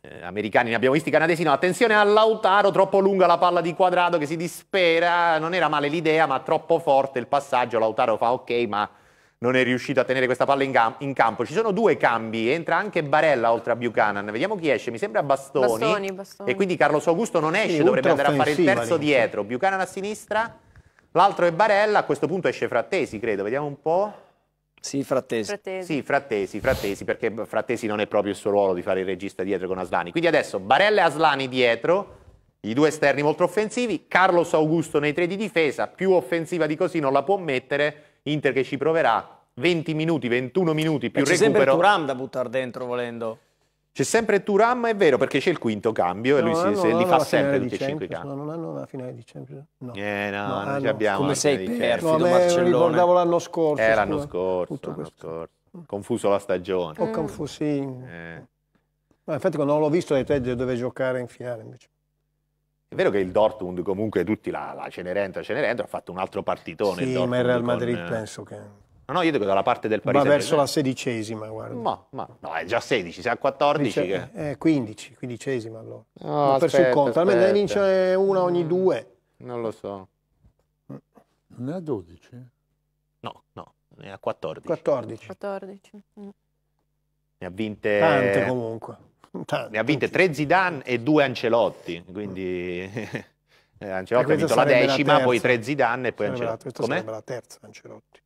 Eh, americani, ne abbiamo visti canadesi, no, attenzione all'Autaro, troppo lunga la palla di quadrato che si dispera, non era male l'idea, ma troppo forte il passaggio, Lautaro fa ok, ma non è riuscito a tenere questa palla in, in, campo. Ci sono due cambi, entra anche Barella oltre a Buchanan. Vediamo chi esce, mi sembra Bastoni. Bastoni, Bastoni. E quindi Carlos Augusto non esce, sì, dovrebbe andare a fare il terzo dietro. Buchanan a sinistra, L'altro è Barella, a questo punto esce Frattesi, credo, vediamo un po'. Sì, frattesi. frattesi. Sì, frattesi, frattesi, perché frattesi non è proprio il suo ruolo di fare il regista dietro con Aslani. Quindi adesso Barella e Aslani dietro, i due esterni molto offensivi, Carlos Augusto nei tre di difesa, più offensiva di così non la può mettere, Inter che ci proverà 20 minuti, 21 minuti più Beh, recupero. C'è sempre Turam da buttare dentro volendo. C'è sempre Turam, è vero, perché c'è il quinto cambio no, e lui si, se, li fa sempre tutti e cinque cambi. No, non hanno la finale di dicembre. No, eh, no, no non ce eh, l'abbiamo. Come sei perfido, no, Marcellone. ricordavo l'anno scorso. Eh, l'anno scorso, l'anno scorso. Confuso la stagione. Ho confuso, sì. Eh. Ma infatti quando l'ho visto ho detto eh, dove giocare in finale invece. È vero che il Dortmund comunque tutti la, la Cenerenta, Cenerenta ha fatto un altro partitone. Sì, ma il Real Madrid con... penso che... No, no, io dico dalla parte del Parigi. Ma verso la sedicesima, guarda. Ma, ma, no, è già 16, se a 14 Dice, che... Eh, 15, eh, quindicesima allora. No, Ho perso il conto, almeno ne vince una ogni mm, due. Non lo so. Non è a 12? No, no, ne è a 14. 14. 14. Ne ha vinte... Tante comunque. Tante. Ne ha vinte tre Zidane e due Ancelotti, quindi... Mm. Eh, eh, Ancelotti ha vinto la decima, la poi tre Zidane e poi Ancelotti. La, questa Com'è? sarebbe la terza Ancelotti.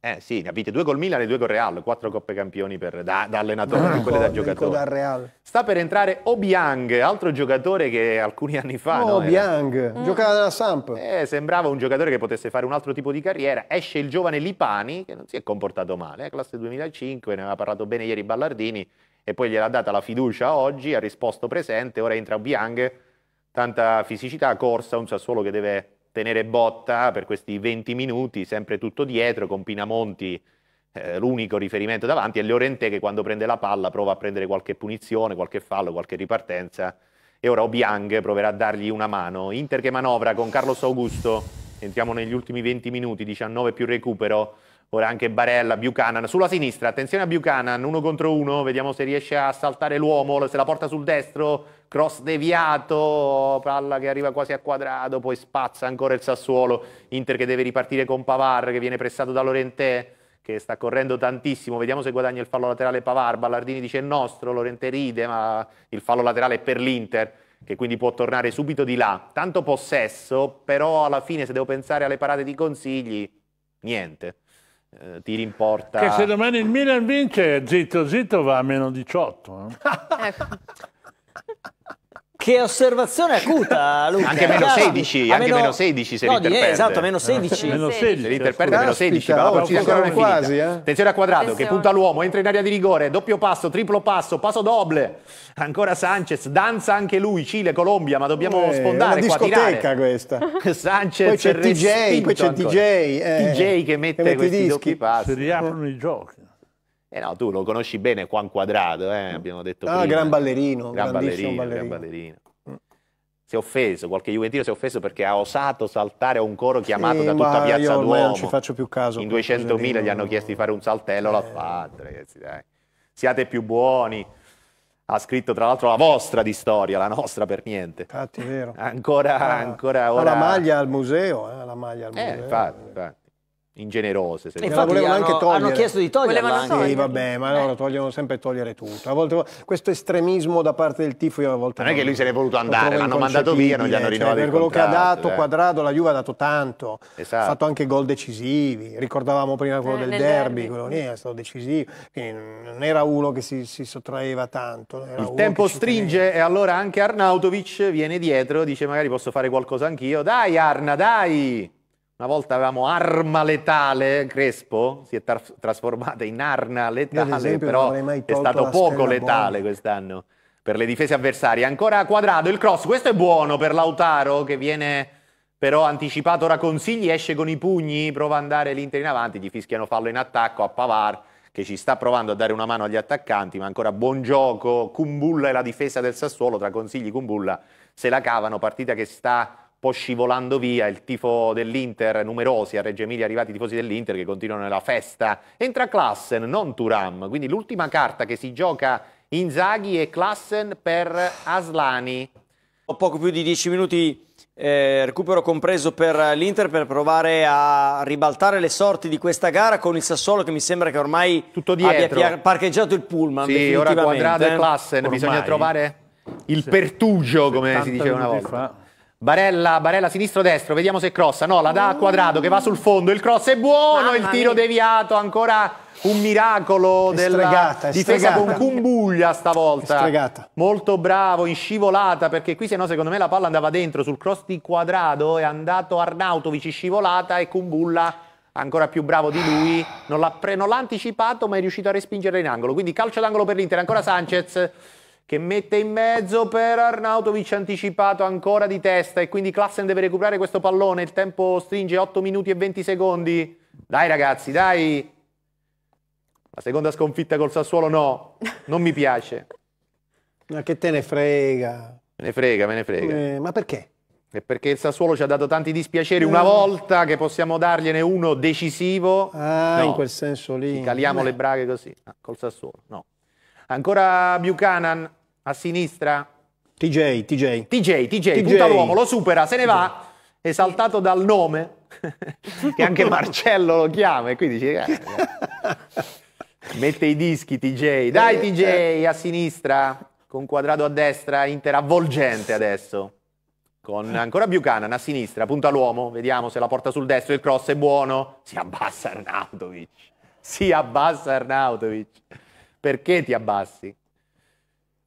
Eh sì, ne avete due col Milan e due col Real, quattro coppe campioni per, da, da, allenatore, non quelle da ecco, giocatore. Real. Sta per entrare Obiang, altro giocatore che alcuni anni fa... Oh, no, no Obiang, mm. giocava nella Samp. Eh, sembrava un giocatore che potesse fare un altro tipo di carriera. Esce il giovane Lipani, che non si è comportato male, eh, classe 2005, ne aveva parlato bene ieri Ballardini, e poi gliel'ha data la fiducia oggi, ha risposto presente, ora entra Obiang, tanta fisicità, corsa, un Sassuolo che deve tenere botta per questi 20 minuti, sempre tutto dietro, con Pinamonti eh, l'unico riferimento davanti e Leorente che quando prende la palla prova a prendere qualche punizione, qualche fallo, qualche ripartenza e ora Obiang proverà a dargli una mano. Inter che manovra con Carlos Augusto, entriamo negli ultimi 20 minuti, 19 più recupero, ora anche Barella, Buchanan, sulla sinistra, attenzione a Buchanan, uno contro uno, vediamo se riesce a saltare l'uomo, se la porta sul destro, cross deviato, palla che arriva quasi a quadrato, poi spazza ancora il Sassuolo, Inter che deve ripartire con Pavar che viene pressato da Lorente, che sta correndo tantissimo, vediamo se guadagna il fallo laterale Pavar, Ballardini dice il nostro, Lorente ride, ma il fallo laterale è per l'Inter che quindi può tornare subito di là. Tanto possesso, però alla fine se devo pensare alle parate di consigli, niente eh, tiri in porta. Che se domani il Milan vince, zitto zitto va a meno 18. Eh? Ecco. Che osservazione acuta, Luca. Anche meno 16, anche meno 16 se no, l'Inter perde. Eh, esatto, meno 16. Eh. Meno 16. Se l'Inter perde meno 16, ma la partita ancora è quasi, eh. eh? Attenzione a Quadrado che punta l'uomo, entra in area di rigore, doppio passo, triplo passo, passo doble. Ancora Sanchez, danza anche lui, Cile, Colombia, ma dobbiamo eh, sfondare qua, discoteca questa. Sanchez poi c'è TJ, poi c'è DJ, eh, TJ che mette questi dischi. doppi passi. Si riaprono i giochi. Eh no, tu lo conosci bene Juan Quadrado, eh? Mm. abbiamo detto ah, prima. gran ballerino, gran ballerino, ballerino. Gran ballerino. Mm. Si è offeso, qualche Juventino si è offeso perché ha osato saltare a un coro chiamato sì, da tutta Piazza io Duomo. non ci faccio più caso. In 200.000 gli hanno chiesto di fare un saltello, eh. l'ha fatto, ragazzi, dai. Siate più buoni. Ha scritto tra l'altro la vostra di storia, la nostra per niente. Infatti, vero. Ancora, ah, ancora ora. la maglia al museo, eh, la maglia al eh, museo. Eh, infatti, infatti ingenerose. Se eh, Infatti, volevano hanno, anche togliere. hanno chiesto di togliere. Sì, vabbè, ma loro vogliono eh. sempre togliere tutto. A volte, questo estremismo da parte del tifo io a volte... Non, non è che lui se n'è voluto andare, l'hanno mandato via, non gli hanno rinnovato cioè, Per quello che ha dato, eh. Quadrado, la Juve ha dato tanto. Esatto. Ha fatto anche gol decisivi. Ricordavamo prima quello eh, del derby, derby, quello lì è stato decisivo. Quindi non era uno che si, si sottraeva tanto. Il tempo stringe e allora anche Arnautovic viene dietro, dice magari posso fare qualcosa anch'io. Dai Arna, dai! Una volta avevamo arma letale, Crespo si è tra- trasformata in arna letale, esempio, però è stato poco letale buona. quest'anno per le difese avversarie. Ancora quadrato, il cross, questo è buono per Lautaro che viene però anticipato ora Consigli, esce con i pugni, prova a andare l'Inter in avanti, gli fischiano fallo in attacco a Pavar che ci sta provando a dare una mano agli attaccanti, ma ancora buon gioco, Cumbulla e la difesa del Sassuolo, tra Consigli e Cumbulla se la cavano, partita che sta poi scivolando via il tifo dell'Inter, numerosi a Reggio Emilia arrivati i tifosi dell'Inter che continuano nella festa. Entra Klassen, non Turam, quindi l'ultima carta che si gioca Inzaghi e Klassen per Aslani. Ho poco più di 10 minuti eh, recupero compreso per l'Inter per provare a ribaltare le sorti di questa gara con il Sassuolo che mi sembra che ormai abbia parcheggiato il pullman sì, ora quadrato e eh. Klassen, ormai. bisogna trovare il pertugio come si diceva una volta fa. Barella, Barella sinistro-destro, vediamo se crossa. No, la dà a quadrato che va sul fondo. Il cross è buono, Mamma il tiro mia. deviato, ancora un miracolo della stregata, difesa stregata. con Cumbuglia stavolta. Molto bravo, in scivolata, perché qui se no secondo me la palla andava dentro sul cross di quadrato, è andato Arnautovic in scivolata e Cumbulla ancora più bravo di lui, non l'ha anticipato ma è riuscito a respingerla in angolo. Quindi calcio d'angolo per l'Inter, ancora Sanchez che mette in mezzo per Arnautovic anticipato ancora di testa e quindi Klassen deve recuperare questo pallone, il tempo stringe 8 minuti e 20 secondi. Dai ragazzi, dai! La seconda sconfitta col Sassuolo no, non mi piace. Ma che te ne frega? Me ne frega, me ne frega. Eh, ma perché? È perché il Sassuolo ci ha dato tanti dispiaceri una eh. volta che possiamo dargliene uno decisivo. Ah, no. in quel senso lì. caliamo eh. le braghe così, ah, col Sassuolo, no. Ancora Buchanan, a sinistra. TJ, TJ. TJ, TJ, TJ. punta l'uomo, lo supera, se ne va, esaltato dal nome, che anche Marcello lo chiama, e quindi dice... Eh, mette i dischi TJ, dai eh, TJ eh. a sinistra, con quadrato a destra, Inter avvolgente adesso. Con ancora Buchanan a sinistra, punta l'uomo, vediamo se la porta sul destro, il cross è buono, si abbassa Arnautovic, si abbassa Arnautovic. Perché ti abbassi?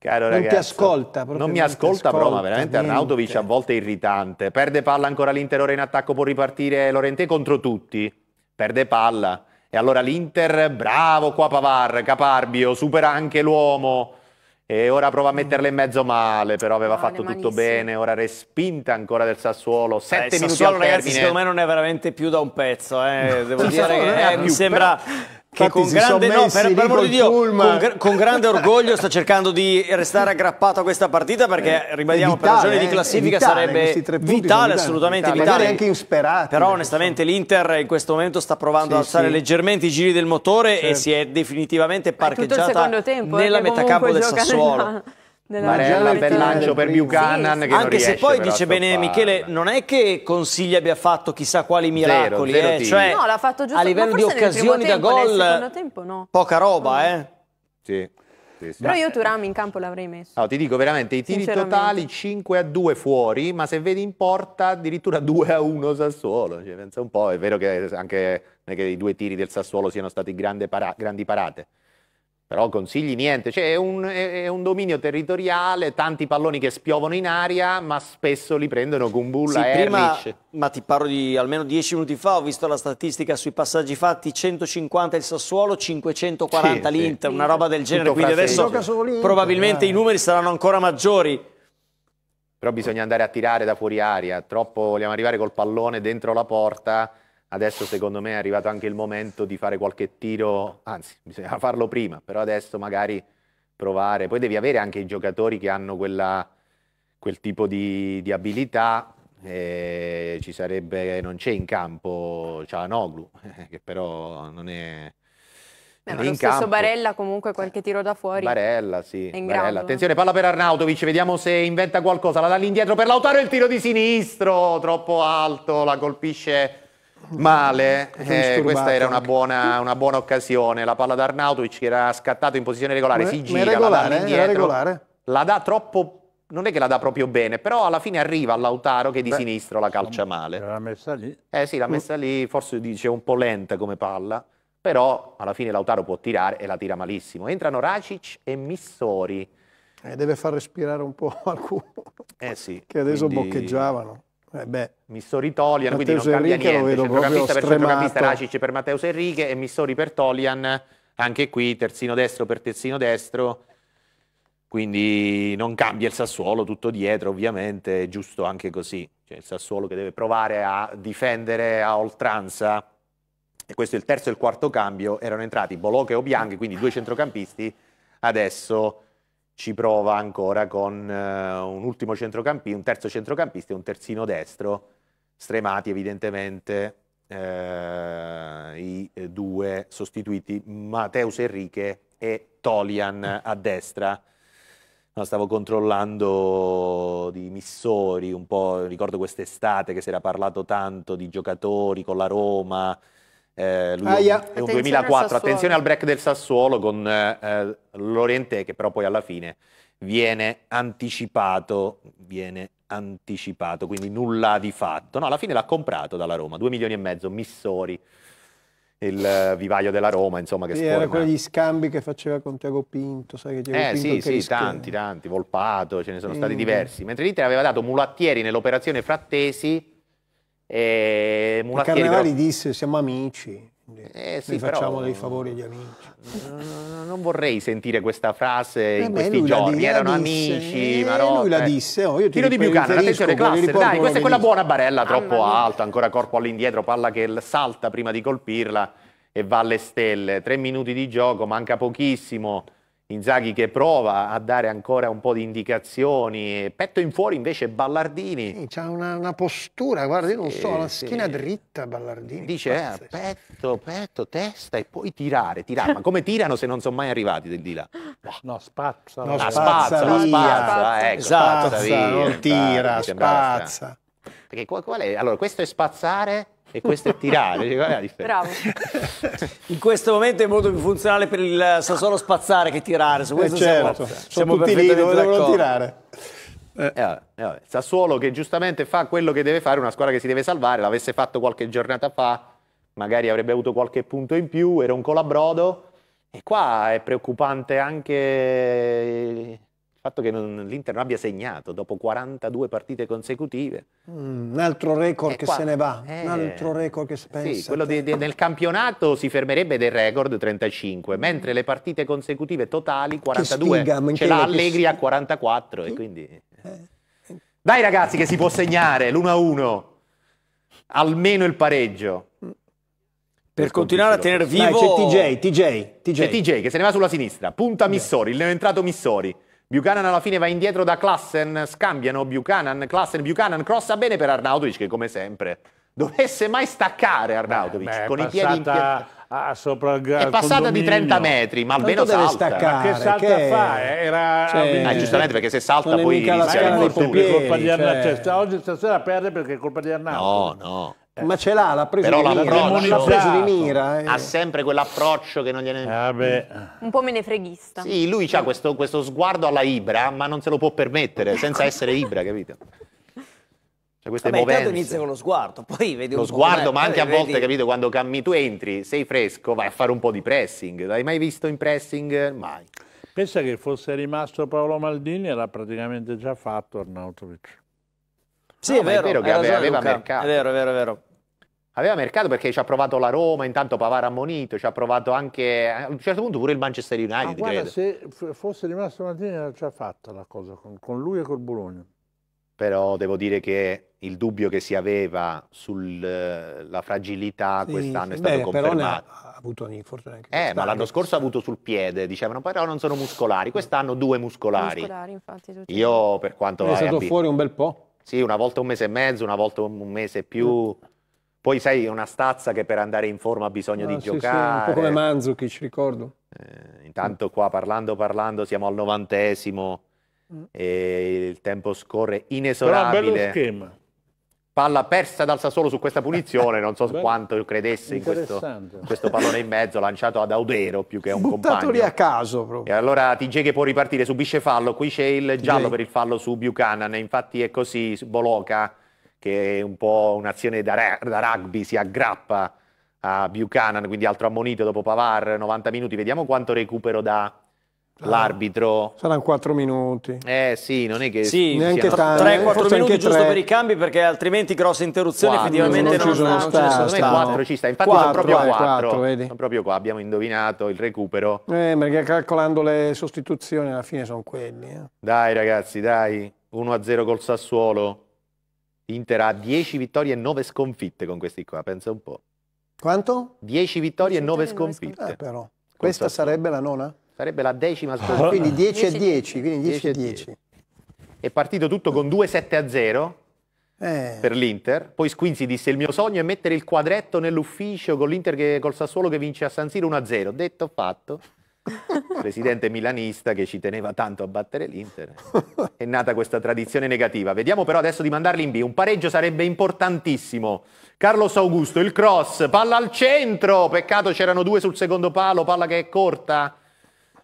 Caro non ti ascolta proprio. Non mi ascolta, ascolta però, ma veramente niente. Arnautovic a volte è irritante. Perde palla ancora l'Inter ora in attacco, può ripartire Lorente contro tutti. Perde palla. E allora l'Inter, bravo qua Pavar, Caparbio, supera anche l'uomo. E ora prova a mm. metterla in mezzo male, però aveva no, fatto tutto bene. Ora respinta ancora del Sassuolo. Eh, Sette eh, minuti Sassuolo, al termine. ragazzi, secondo me non è veramente più da un pezzo. Eh. Devo dire, eh, mi sembra... Però che con grande, no, per, per di Dio, con, con grande orgoglio sta cercando di restare aggrappato a questa partita perché eh, ribadiamo vitale, per ragioni di eh, classifica vitale, sarebbe vitale, assolutamente vitale, vitale. anche insperati però onestamente l'Inter in questo momento sta provando sì, ad alzare sì. leggermente i giri del motore certo. e si è definitivamente parcheggiata eh, nella metà campo del Sassuolo Marella, bel lancio per Buchanan sì, sì. Anche riesce, se poi dice bene Michele, non è che Consigli abbia fatto chissà quali miracoli, zero, zero eh, cioè, no, l'ha fatto giusto. a livello di occasioni da gol, tempo, no. poca roba, eh. Sì. Sì, sì. Però io Turam in campo l'avrei messo. No, ti dico veramente, i tiri totali 5 a 2 fuori, ma se vedi in porta addirittura 2 a 1 Sassuolo. Cioè, pensa un po', è vero che anche che i due tiri del Sassuolo siano stati grandi parate però consigli niente, cioè è un, è un, dominio territoriale, tanti palloni che spiovono in aria, ma spesso li prendono Gumbulla sì, e prima, Ma ti parlo di almeno dieci minuti fa, ho visto la statistica sui passaggi fatti, 150 il Sassuolo, 540 sì, l'Inter, sì. una roba del genere, Tutto quindi adesso probabilmente eh. i numeri saranno ancora maggiori. Però bisogna andare a tirare da fuori aria, troppo vogliamo arrivare col pallone dentro la porta Adesso secondo me è arrivato anche il momento di fare qualche tiro, anzi bisognava farlo prima, però adesso magari provare. Poi devi avere anche i giocatori che hanno quella, quel tipo di, di abilità, eh, ci sarebbe, non c'è in campo Cianoglu, eh, che però non è... Beh, ma lo stesso Barella comunque qualche tiro da fuori. Barella, sì. Barella. Attenzione, palla per Arnautovic, vediamo se inventa qualcosa. La dà all'indietro per Lautaro, il tiro di sinistro, troppo alto, la colpisce male, eh, questa era una buona, una buona, occasione. La palla d'Arnautovic era scattato in posizione regolare, ma, si gira, regolare, la dà indietro. La dà troppo non è che la dà proprio bene, però alla fine arriva Lautaro che di Beh, sinistro la calcia male. L'ha messa lì. Eh sì, l'ha messa lì, forse dice un po' lenta come palla, però alla fine Lautaro può tirare e la tira malissimo. Entrano Racic e Missori. Eh, deve far respirare un po' qualcuno. Eh sì. Che adesso quindi... boccheggiavano. Eh beh, Missori Tolian, quindi non cambia Enrique niente, centrocampista per centrocampista Racic per Matteo Enrique e Missori per Tolian, anche qui terzino destro per terzino destro, quindi non cambia il Sassuolo, tutto dietro ovviamente, è giusto anche così, cioè, il Sassuolo che deve provare a difendere a oltranza, e questo è il terzo e il quarto cambio, erano entrati Bolocca e Obianchi, quindi due centrocampisti, adesso ci prova ancora con eh, un ultimo centrocampista, un terzo centrocampista e un terzino destro, stremati evidentemente eh, i due sostituiti Mateus Enrique e Tolian a destra. No, stavo controllando di Missori un po', ricordo quest'estate che si era parlato tanto di giocatori con la Roma, eh, lui Aia. è un attenzione 2004, al attenzione al break del Sassuolo con eh, Lorente che però poi alla fine viene anticipato, viene anticipato, quindi nulla di fatto. No, alla fine l'ha comprato dalla Roma, 2 milioni e mezzo, Missori, il eh, vivaio della Roma, insomma. Che sì, era quello degli scambi che faceva con Tiago Pinto, sai che Tiago eh, Pinto... Eh sì, sì, tanti, tanti, Volpato, ce ne sono mm. stati diversi. Mentre l'Inter aveva dato mulattieri nell'operazione Frattesi, e Carnevali però... disse siamo amici. Eh, sì, facciamo però... dei favori agli amici. Non vorrei sentire questa frase eh in questi giorni. Erano disse, amici, ma eh, Lui la eh. disse. Oh, io ti Tiro di Buchanan, attenzione, cluster. Dai, questa è quella buona barella, ah, troppo ah, alta, ancora corpo all'indietro, palla che salta prima di colpirla e va alle stelle. Tre minuti di gioco, manca pochissimo. Inzaghi che prova a dare ancora un po' di indicazioni, petto in fuori invece Ballardini. Sì, c'ha una, una, postura, guarda, io non sì, so, la schiena sì. dritta Ballardini. Dice eh, petto, petto, testa e poi tirare, tirare. Ma come tirano se non sono mai arrivati del di là? No, spazza. No, spazza, spazza, via. spazza, ecco, spazza, spazza via, non tira, spazza. Perché qual, qual è? Allora, questo è spazzare e questo è tirare. cioè, è la differenza? In questo momento è molto più funzionale per il Sassuolo spazzare che tirare. Su eh, questo eh certo, siamo, siamo tutti lì dove devono tirare. Eh. Eh, eh vabbè, vabbè. Sassuolo che giustamente fa quello che deve fare, una squadra che si deve salvare, l'avesse fatto qualche giornata fa, magari avrebbe avuto qualche punto in più, era un colabrodo. E qua è preoccupante anche il fatto che l'Inter non abbia segnato dopo 42 partite consecutive. Mm, un altro record eh, che se ne va, eh, un altro record che si Sì, quello di, di, nel campionato si fermerebbe del record 35, mentre le partite consecutive totali 42. Sfiga, ce l'ha Allegri a 44 sì. quindi... Eh, eh. Dai ragazzi che si può segnare l'1-1, almeno il pareggio. Mm. Per, continuare a tenere vivo... Dai, c'è TJ, TJ, TJ. TJ che se ne va sulla sinistra, punta Missori, il neoentrato Missori. Buchanan alla fine va indietro da Klassen, scambiano Buchanan, Klassen, Buchanan crossa bene per Arnautovic che come sempre dovesse mai staccare Arnautovic beh, beh, con i piedi in piedi. Ah, sopra il è passata condominio. di 30 metri, ma almeno Tanto salta. Staccare, ma che salta che... fa? Eh, era... Cioè, ah, giustamente perché se salta poi rischia di fortuna. È colpa di cioè... Cioè, oggi stasera perde perché è colpa di Arnautovic. No, no. Eh. ma ce l'ha, l'ha preso, Però di, mira, preso di mira. Eh. Ha sempre quell'approccio che non gliene... Eh Un po' me freghista. Sì, lui ha questo, questo, sguardo alla Ibra, ma non se lo può permettere, senza essere Ibra, capito? Cioè queste Vabbè, movenze. inizia con lo sguardo, poi vedi lo un Lo sguardo, ma anche a volte, capito, quando cammi, tu entri, sei fresco, vai a fare un po' di pressing. L'hai mai visto in pressing? Mai. Pensa che fosse rimasto Paolo Maldini, l'ha praticamente già fatto Arnautovic. Sì, ah, è, vero, è vero che aveva, aveva mercato. È vero, è vero, è vero. Aveva mercato perché ci ha provato la Roma, intanto Pavara ha monito, ci ha provato anche a un certo punto pure il Manchester ah, United. Ma guarda, credo. se fosse rimasto Maldini era già fatta la cosa con, con lui e col Bologna. Però devo dire che il dubbio che si aveva sulla fragilità sì, quest'anno è stato beh, confermato. ha avuto un infortunio anche Eh, ma l'anno scorso ha avuto sul piede, dicevano, però non sono muscolari. Quest'anno due muscolari. muscolari infatti, Io per quanto... È stato abito. fuori un bel po'. Sì, una volta un mese e mezzo, una volta un mese più... Mm poi sei una stazza che per andare in forma ha bisogno ah, di sì, giocare. Sì, un po' come ci ricordo. Eh, intanto qua parlando parlando siamo al novantesimo mm. e il tempo scorre inesorabile. Però bello schema. Palla persa dal Sassuolo su questa punizione, non so quanto credesse in questo, questo, pallone in mezzo lanciato ad Audero più che a un Buttato compagno. Buttato lì a caso proprio. E allora TJ che può ripartire, subisce fallo, qui c'è il giallo per il fallo su Buchanan, infatti è così, Boloca che è un po' un'azione da, da rugby, si aggrappa a Buchanan, quindi altro ammonito dopo Pavar, 90 minuti, vediamo quanto recupero da ah, l'arbitro. Saranno 4 minuti. Eh sì, non è che... Sì, neanche tanto. 3-4 minuti giusto 3. per i cambi perché altrimenti grosse interruzioni effettivamente non, non, ci non, sono non, non ci sono. 4 ci sta, infatti 4, sono proprio 4. Eh, 4 sono proprio qua, abbiamo indovinato il recupero. Eh, perché calcolando le sostituzioni alla fine sono quelli. Eh. Dai ragazzi, dai, 1-0 col Sassuolo. Inter ha 10 vittorie e 9 sconfitte con questi qua, pensa un po'. Quanto? 10 vittorie e 9 sconfitte. Eh, però. Questa sarebbe la nona? Sarebbe la decima ah, sconfitta. quindi 10 e 10, quindi 10 e 10. È partito tutto con 2-7 a 0 eh. per l'Inter. Poi Squinzi disse il mio sogno è mettere il quadretto nell'ufficio con l'Inter che col Sassuolo che vince a San Siro 1-0. Detto fatto presidente milanista che ci teneva tanto a battere l'Inter. È nata questa tradizione negativa. Vediamo però adesso di mandarli in B. Un pareggio sarebbe importantissimo. Carlos Augusto, il cross, palla al centro. Peccato c'erano due sul secondo palo, palla che è corta.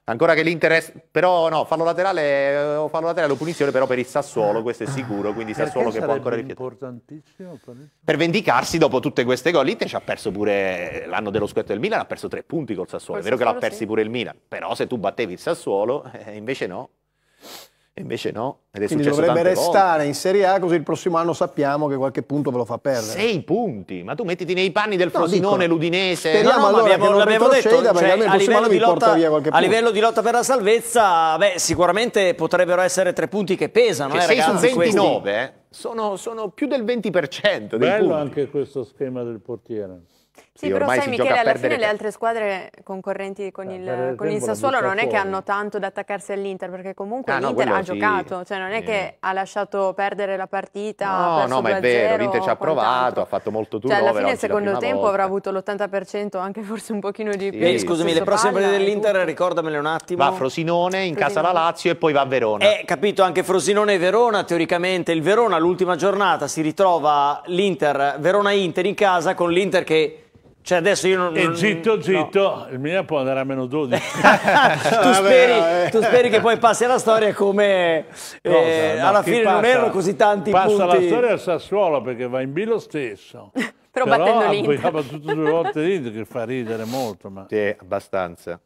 Ancora che l'interesse, però no, fallo laterale eh, o fallo laterale o punizione però per il Sassuolo, questo è sicuro, quindi Perché Sassuolo che può ancora rifiutare. Per vendicarsi dopo tutte queste gol, l'Inter ci ha perso pure l'anno dello scudetto del Milan, ha perso tre punti col Sassuolo, è vero che l'ha persi sì. pure il Milan, però se tu battevi il Sassuolo eh, invece no. E invece no, ed è Quindi dovrebbe restare volte. in Serie A così il prossimo anno sappiamo che qualche punto ve lo fa perdere. Sei punti, ma tu mettiti nei panni del no, Frosinone, dico, l'Udinese. Speriamo no, no, allora abbiamo, che non l'abbiamo detto, cioè, a, livello di, lotta, a livello di lotta per la salvezza, beh, sicuramente potrebbero essere tre punti che pesano. Cioè, eh, 6 ragazzi, su 29 eh, sono, sono, più del 20% dei Bello punti. anche questo schema del portiere. Sì, però sai Michele, alla fine le altre squadre concorrenti con, eh, il, con il, Sassuolo non è che hanno tanto da attaccarsi all'Inter, perché comunque ah, l'Inter no, ha sì. giocato, cioè non è che eh. ha lasciato perdere la partita. No, no, ma è vero, l'Inter ci ha provato, ha fatto molto turno. Cioè, alla fine il secondo tempo volta. avrà avuto l'80%, anche forse un pochino di più. Sì. Scusami, le prossime partite dell'Inter, ricordamele un attimo. Va Frosinone, in Frosinone. casa la Lazio e poi va a Verona. Eh, capito, anche Frosinone e Verona, teoricamente il Verona l'ultima giornata si ritrova l'Inter, Verona-Inter in casa con l'Inter che cioè adesso io non... E zitto, zitto, no. il Milan può andare a meno 12. tu, speri, eh. tu, speri, che poi passi alla storia come... Cosa, eh, no, alla fine passa, non erano così tanti passa punti. Passa la storia al Sassuolo perché va in B lo stesso. Però, Però battendo l'Inter. Ha battuto due volte l'Inter che fa ridere molto. Ma... Sì, abbastanza.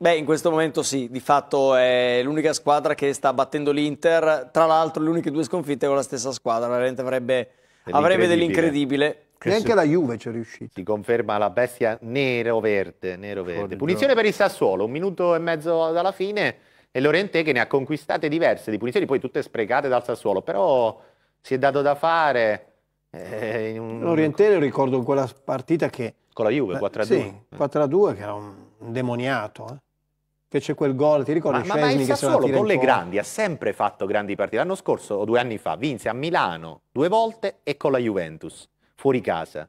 Beh, in questo momento sì, di fatto è l'unica squadra che sta battendo l'Inter. Tra l'altro le uniche due sconfitte con la stessa squadra, veramente avrebbe, avrebbe dell'incredibile che Neanche su... la Juve ci è riuscita. Si conferma la bestia nero-verde. Nero Punizione per il Sassuolo, un minuto e mezzo dalla fine. E Lorente che ne ha conquistate diverse di punizioni, poi tutte sprecate dal Sassuolo. Però si è dato da fare. Eh, un... L'Oriente lo ricordo in quella partita che... Con la Juve, 4-2. Sì, 4-2 che era un demoniato. Eh. Fece quel gol, ti ricordi? Ma, ma, ma il Sassuolo con le grandi ha sempre fatto grandi partite. L'anno scorso o due anni fa vinse a Milano due volte e con la Juventus fuori casa.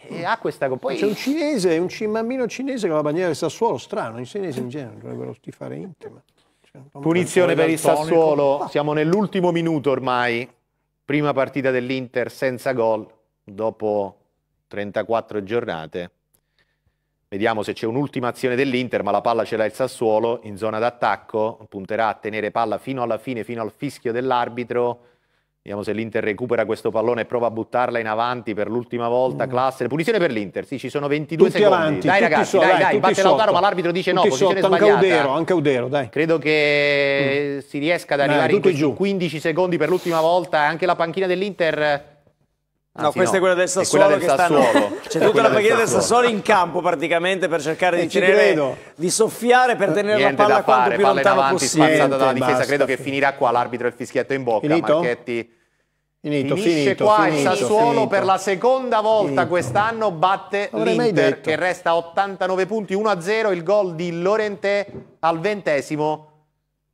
E ha questa poi... C'è un cinese, un, c- bambino cinese con la bandiera del Sassuolo, strano, in cinese in genere dovrebbero stifare intima. Cioè, Punizione per il Sassuolo, siamo nell'ultimo minuto ormai, prima partita dell'Inter senza gol dopo 34 giornate. Vediamo se c'è un'ultima azione dell'Inter, ma la palla ce l'ha il Sassuolo in zona d'attacco, punterà a tenere palla fino alla fine, fino al fischio dell'arbitro Vediamo se l'Inter recupera questo pallone e prova a buttarla in avanti per l'ultima volta. Mm. Classe, punizione per l'Inter. Sì, ci sono 22 tutti secondi. Avanti, dai ragazzi, so, dai, dai, batte Lautaro, ma l'arbitro dice tutti no, posizione sotto, sbagliata. Anche Udero, anche Udero, dai. Credo che mm. si riesca ad arrivare dai, in 15 secondi per l'ultima volta. Anche la panchina dell'Inter Ah, no, questa no. è quella del Sassuolo. Cioè, quella del Sassuolo. Stanno... C'è tutta la panchina del Sassuolo in campo praticamente per cercare di, eh, tenere, di, soffiare per tenere Niente la palla fare, quanto più lontana avanti, possibile. Niente, dalla difesa. Basta, Credo che finirà qua l'arbitro e il fischietto in bocca. Finito? Marchetti. Finito, Finisce finito, qua finito, il Sassuolo finito. per la seconda volta quest'anno batte l'Inter che resta 89 punti 1-0 il gol di Lorente al ventesimo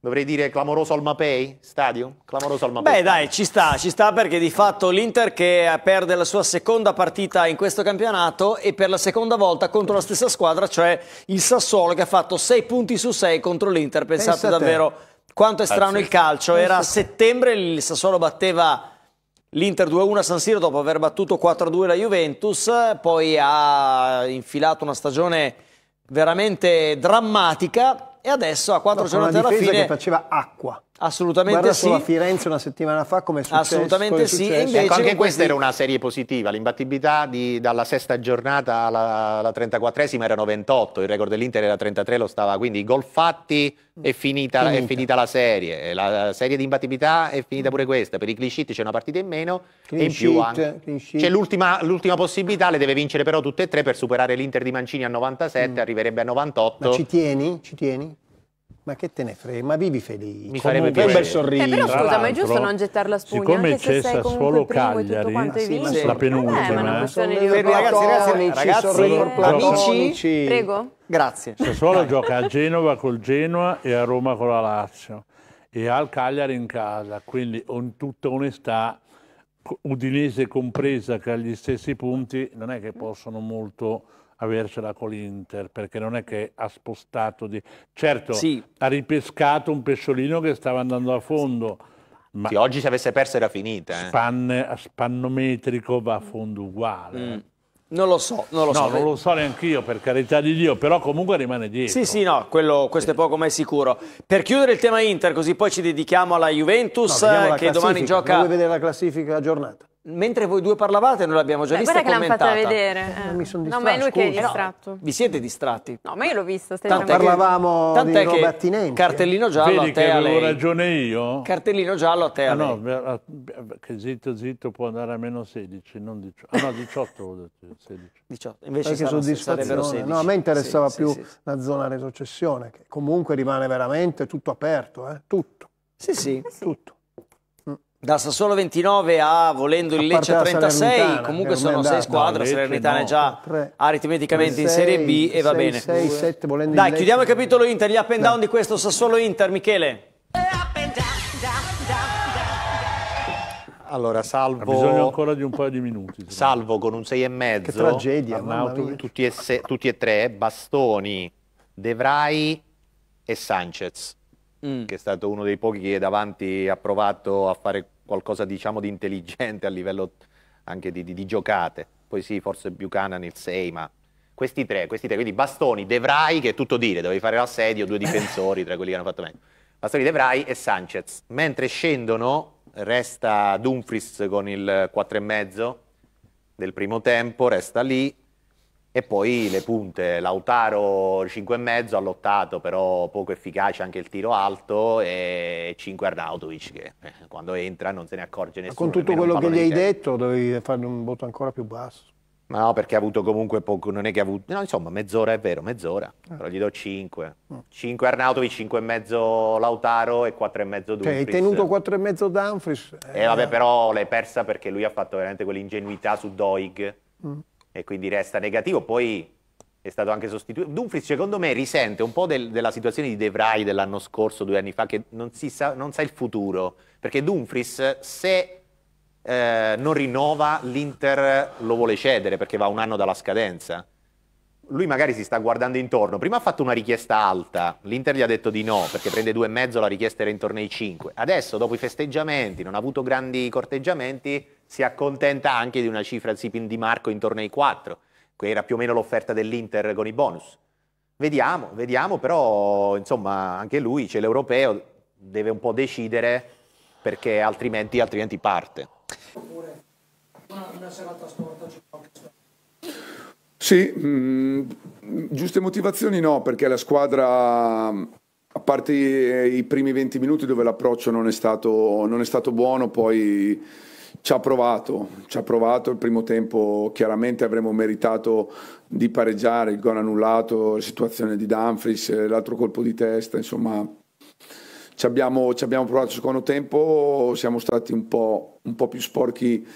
Dovrei dire clamoroso al Mapei, stadio? Clamoroso al Mapei. Beh dai, ci sta, ci sta perché di fatto l'Inter che perde la sua seconda partita in questo campionato e per la seconda volta contro la stessa squadra, cioè il Sassuolo che ha fatto 6 punti su 6 contro l'Inter. Pensate Pensa davvero quanto è strano Pazzesco. il calcio. Era a settembre, il Sassuolo batteva l'Inter 2-1 a San Siro dopo aver battuto 4-2 la Juventus, poi ha infilato una stagione veramente drammatica e adesso a quattro no, giornate alla fine che faceva acqua Assolutamente Guarda sì. solo a Firenze una settimana fa come successo. Assolutamente è successo. sì. Invece, ecco, anche questa era una serie positiva. L'imbattibilità dalla sesta giornata alla, alla 34esima erano 28, il record dell'Inter era 33, lo stava. Quindi gol fatti è finita, finita. È finita la serie. La serie di imbattibilità è finita pure questa. Per i clean c'è una partita in meno clean e in più anche. C'è l'ultima, possibilità, le deve vincere però tutte e tre per superare l'Inter di Mancini a 97, mm. arriverebbe a 98. Ma ci tieni? Ci tieni? Ma che te ne frega, ma vivi felice. Mi farebbe un bel sorriso. Eh, però scusa, ma è giusto non gettare la spugna siccome anche c'è Sassuolo Cagliari, sì, vinto, sì. la penultima. Eh, ma è ragazzi, amici, ragazzi, ragazzi amici. Eh. Prego. Grazie. Sassuolo gioca a Genova col Genoa e a Roma con la Lazio e ha il Cagliari in casa, quindi in tutta onestà Udinese compresa che ha gli stessi punti, non è che possono molto avercela con l'Inter, perché non è che ha spostato di... Certo, sì. ha ripescato un pesciolino che stava andando a fondo. Sì. Ma sì, oggi se avesse perso era finita. Eh. Span, spannometrico va a fondo uguale. Mm. Non lo so, non lo no, so. non lo so neanche io, per carità di Dio, però comunque rimane dietro. Sì, sì, no, quello, questo sì. è poco mai sicuro. Per chiudere il tema Inter, così poi ci dedichiamo alla Juventus, no, che domani gioca... Vuoi vedere la classifica a giornata? Mentre voi due parlavate, noi l'abbiamo già Beh, vista e commentata. Guarda che l'hanno fatta vedere. Eh. eh. Mi sono distratto. No, ma è lui scusa. che è distratto. No, vi siete distratti. No, ma io l'ho visto. Tanto parlavamo che, tant'è di roba Cartellino giallo Vedi a te, a lei. ragione io? Cartellino giallo a te, ah, a lei. No, ah, che zitto zitto può andare a meno 16, non 18. Ah, no, 18 volevo dire, 16. 18. Invece che soddisfazione. 16. No, a me interessava sì, più sì, sì. la zona retrocessione, che comunque rimane veramente tutto aperto, eh? tutto. Sì, sì. Tutto da Sassuolo 29 a volendo il Lecce 36 comunque sono 6 squadre Salernitana no, già tre, aritmeticamente in Serie B e va bene 6, 7, volendo dai chiudiamo il capitolo Inter gli up and down di questo Sassuolo Inter Michele allora salvo ha bisogno ancora di un paio di minuti salvo con un 6,5 che tragedia Arnauto, tutti, e se, tutti e tre Bastoni De e Sanchez mm. che è stato uno dei pochi che davanti ha provato a fare qualcosa diciamo di intelligente a livello anche di, di, di giocate. Poi sì, forse Buchanan il 6, ma questi tre, questi tre, quindi Bastoni, De che è tutto dire, dovevi fare l'assedio, due difensori tra quelli che hanno fatto meglio. Bastoni, De e Sanchez. Mentre scendono resta Dumfries con il 4,5 del primo tempo, resta lì, e poi le punte, Lautaro 5,5 ha lottato, però poco efficace anche il tiro alto, e 5 Arnautovic che eh, quando entra non se ne accorge nessuno. Ma con tutto quello che gli hai detto dovevi farne un voto ancora più basso. Ma no, perché ha avuto comunque poco, non è che ha avuto, no insomma mezz'ora è vero, mezz'ora, eh. però gli do 5. 5 Arnautovic, 5,5 Lautaro e 4,5 Dumfries. Cioè hai tenuto 4,5 Dumfries. Eh. vabbè eh. però l'hai persa perché lui ha fatto veramente quell'ingenuità su Doig. Mm e quindi resta negativo. Poi è stato anche sostituito. Dumfries secondo me risente un po' del, della situazione di De Vrij dell'anno scorso, due anni fa, che non, sa, non sa, il futuro, perché Dumfries se eh, non rinnova l'Inter lo vuole cedere perché va un anno dalla scadenza lui magari si sta guardando intorno, prima ha fatto una richiesta alta, l'Inter gli ha detto di no perché prende due e mezzo, la richiesta era intorno ai cinque, adesso dopo i festeggiamenti, non ha avuto grandi corteggiamenti, si accontenta anche di una cifra Zipin di Marco intorno ai quattro, che era più o meno l'offerta dell'Inter con i bonus. Vediamo, vediamo, però insomma anche lui, c'è cioè l'europeo, deve un po' decidere perché altrimenti, altrimenti parte. Oppure una, una serata sporta, c'è qualche sì, mh, mm, giuste motivazioni no, perché la squadra, a parte i, primi 20 minuti dove l'approccio non, non, è stato buono, poi ci ha provato, ci ha provato il primo tempo, chiaramente avremmo meritato di pareggiare, il gol annullato, la situazione di Danfries, l'altro colpo di testa, insomma ci abbiamo, ci abbiamo provato il secondo tempo, siamo stati un po', un po più sporchi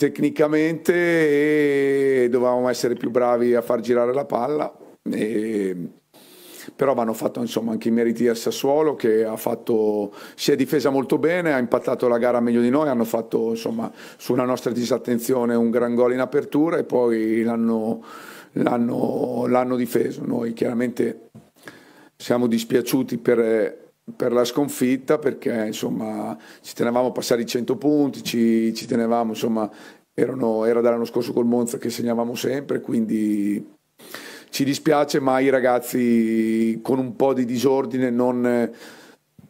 tecnicamente e dovevamo essere più bravi a far girare la palla. E, però vanno fatti anche i meriti al Sassuolo che fatto, si è difesa molto bene, ha impattato la gara meglio di noi, hanno fatto insomma, su nostra disattenzione un gran gol in apertura e poi l'hanno difeso. Noi chiaramente siamo dispiaciuti per per la sconfitta perché insomma ci tenevamo a passare i 100 punti, ci, ci tenevamo insomma erano, era dall'anno scorso col Monza che segnavamo sempre quindi ci dispiace ma i ragazzi con un po' di disordine non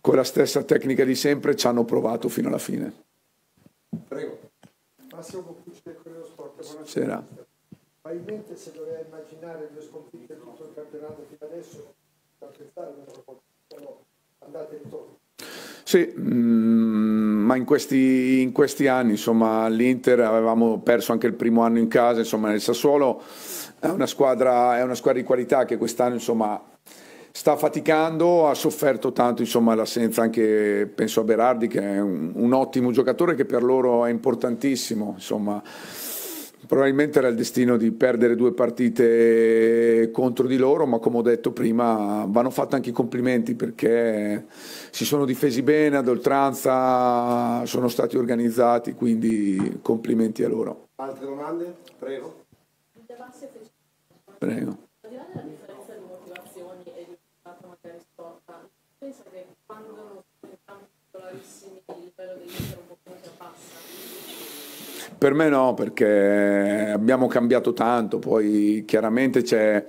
con la stessa tecnica di sempre ci hanno provato fino alla fine. Prego. Massimo Boccucci del Corriere Sport, buonasera. Probabilmente se dovrei immaginare due sconfitte tutto il campionato fino adesso, da pensare non lo posso andate e Sì, mh, mm, ma in questi, in questi, anni, insomma, l'Inter avevamo perso anche il primo anno in casa, insomma, nel Sassuolo è una squadra, è una squadra di qualità che quest'anno, insomma, sta faticando, ha sofferto tanto, insomma, l'assenza anche, penso a Berardi, che è un, un ottimo giocatore che per loro è importantissimo, insomma probabilmente era il destino di perdere due partite contro di loro, ma come ho detto prima vanno fatti anche i complimenti perché si sono difesi bene ad oltranza, sono stati organizzati, quindi complimenti a loro. Altre domande? Prego. Prego. Per me no, perché abbiamo cambiato tanto, poi chiaramente c'è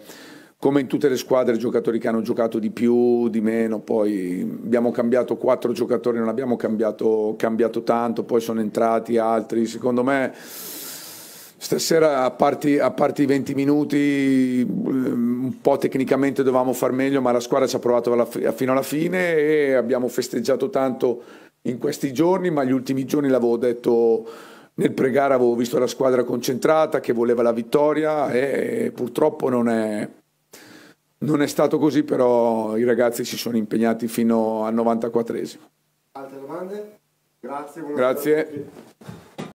come in tutte le squadre giocatori che hanno giocato di più, di meno, poi abbiamo cambiato quattro giocatori, non abbiamo cambiato, cambiato tanto, poi sono entrati altri, secondo me stasera a parte, i 20 minuti mm, un po' tecnicamente dovevamo far meglio, ma la squadra ci ha provato alla, fino alla fine e abbiamo festeggiato tanto in questi giorni, ma gli ultimi giorni l'avevo detto nel pregare avevo visto la squadra concentrata che voleva la vittoria e purtroppo non è, non è stato così, però i ragazzi si sono impegnati fino al 94esimo. Altre domande? Grazie. Grazie.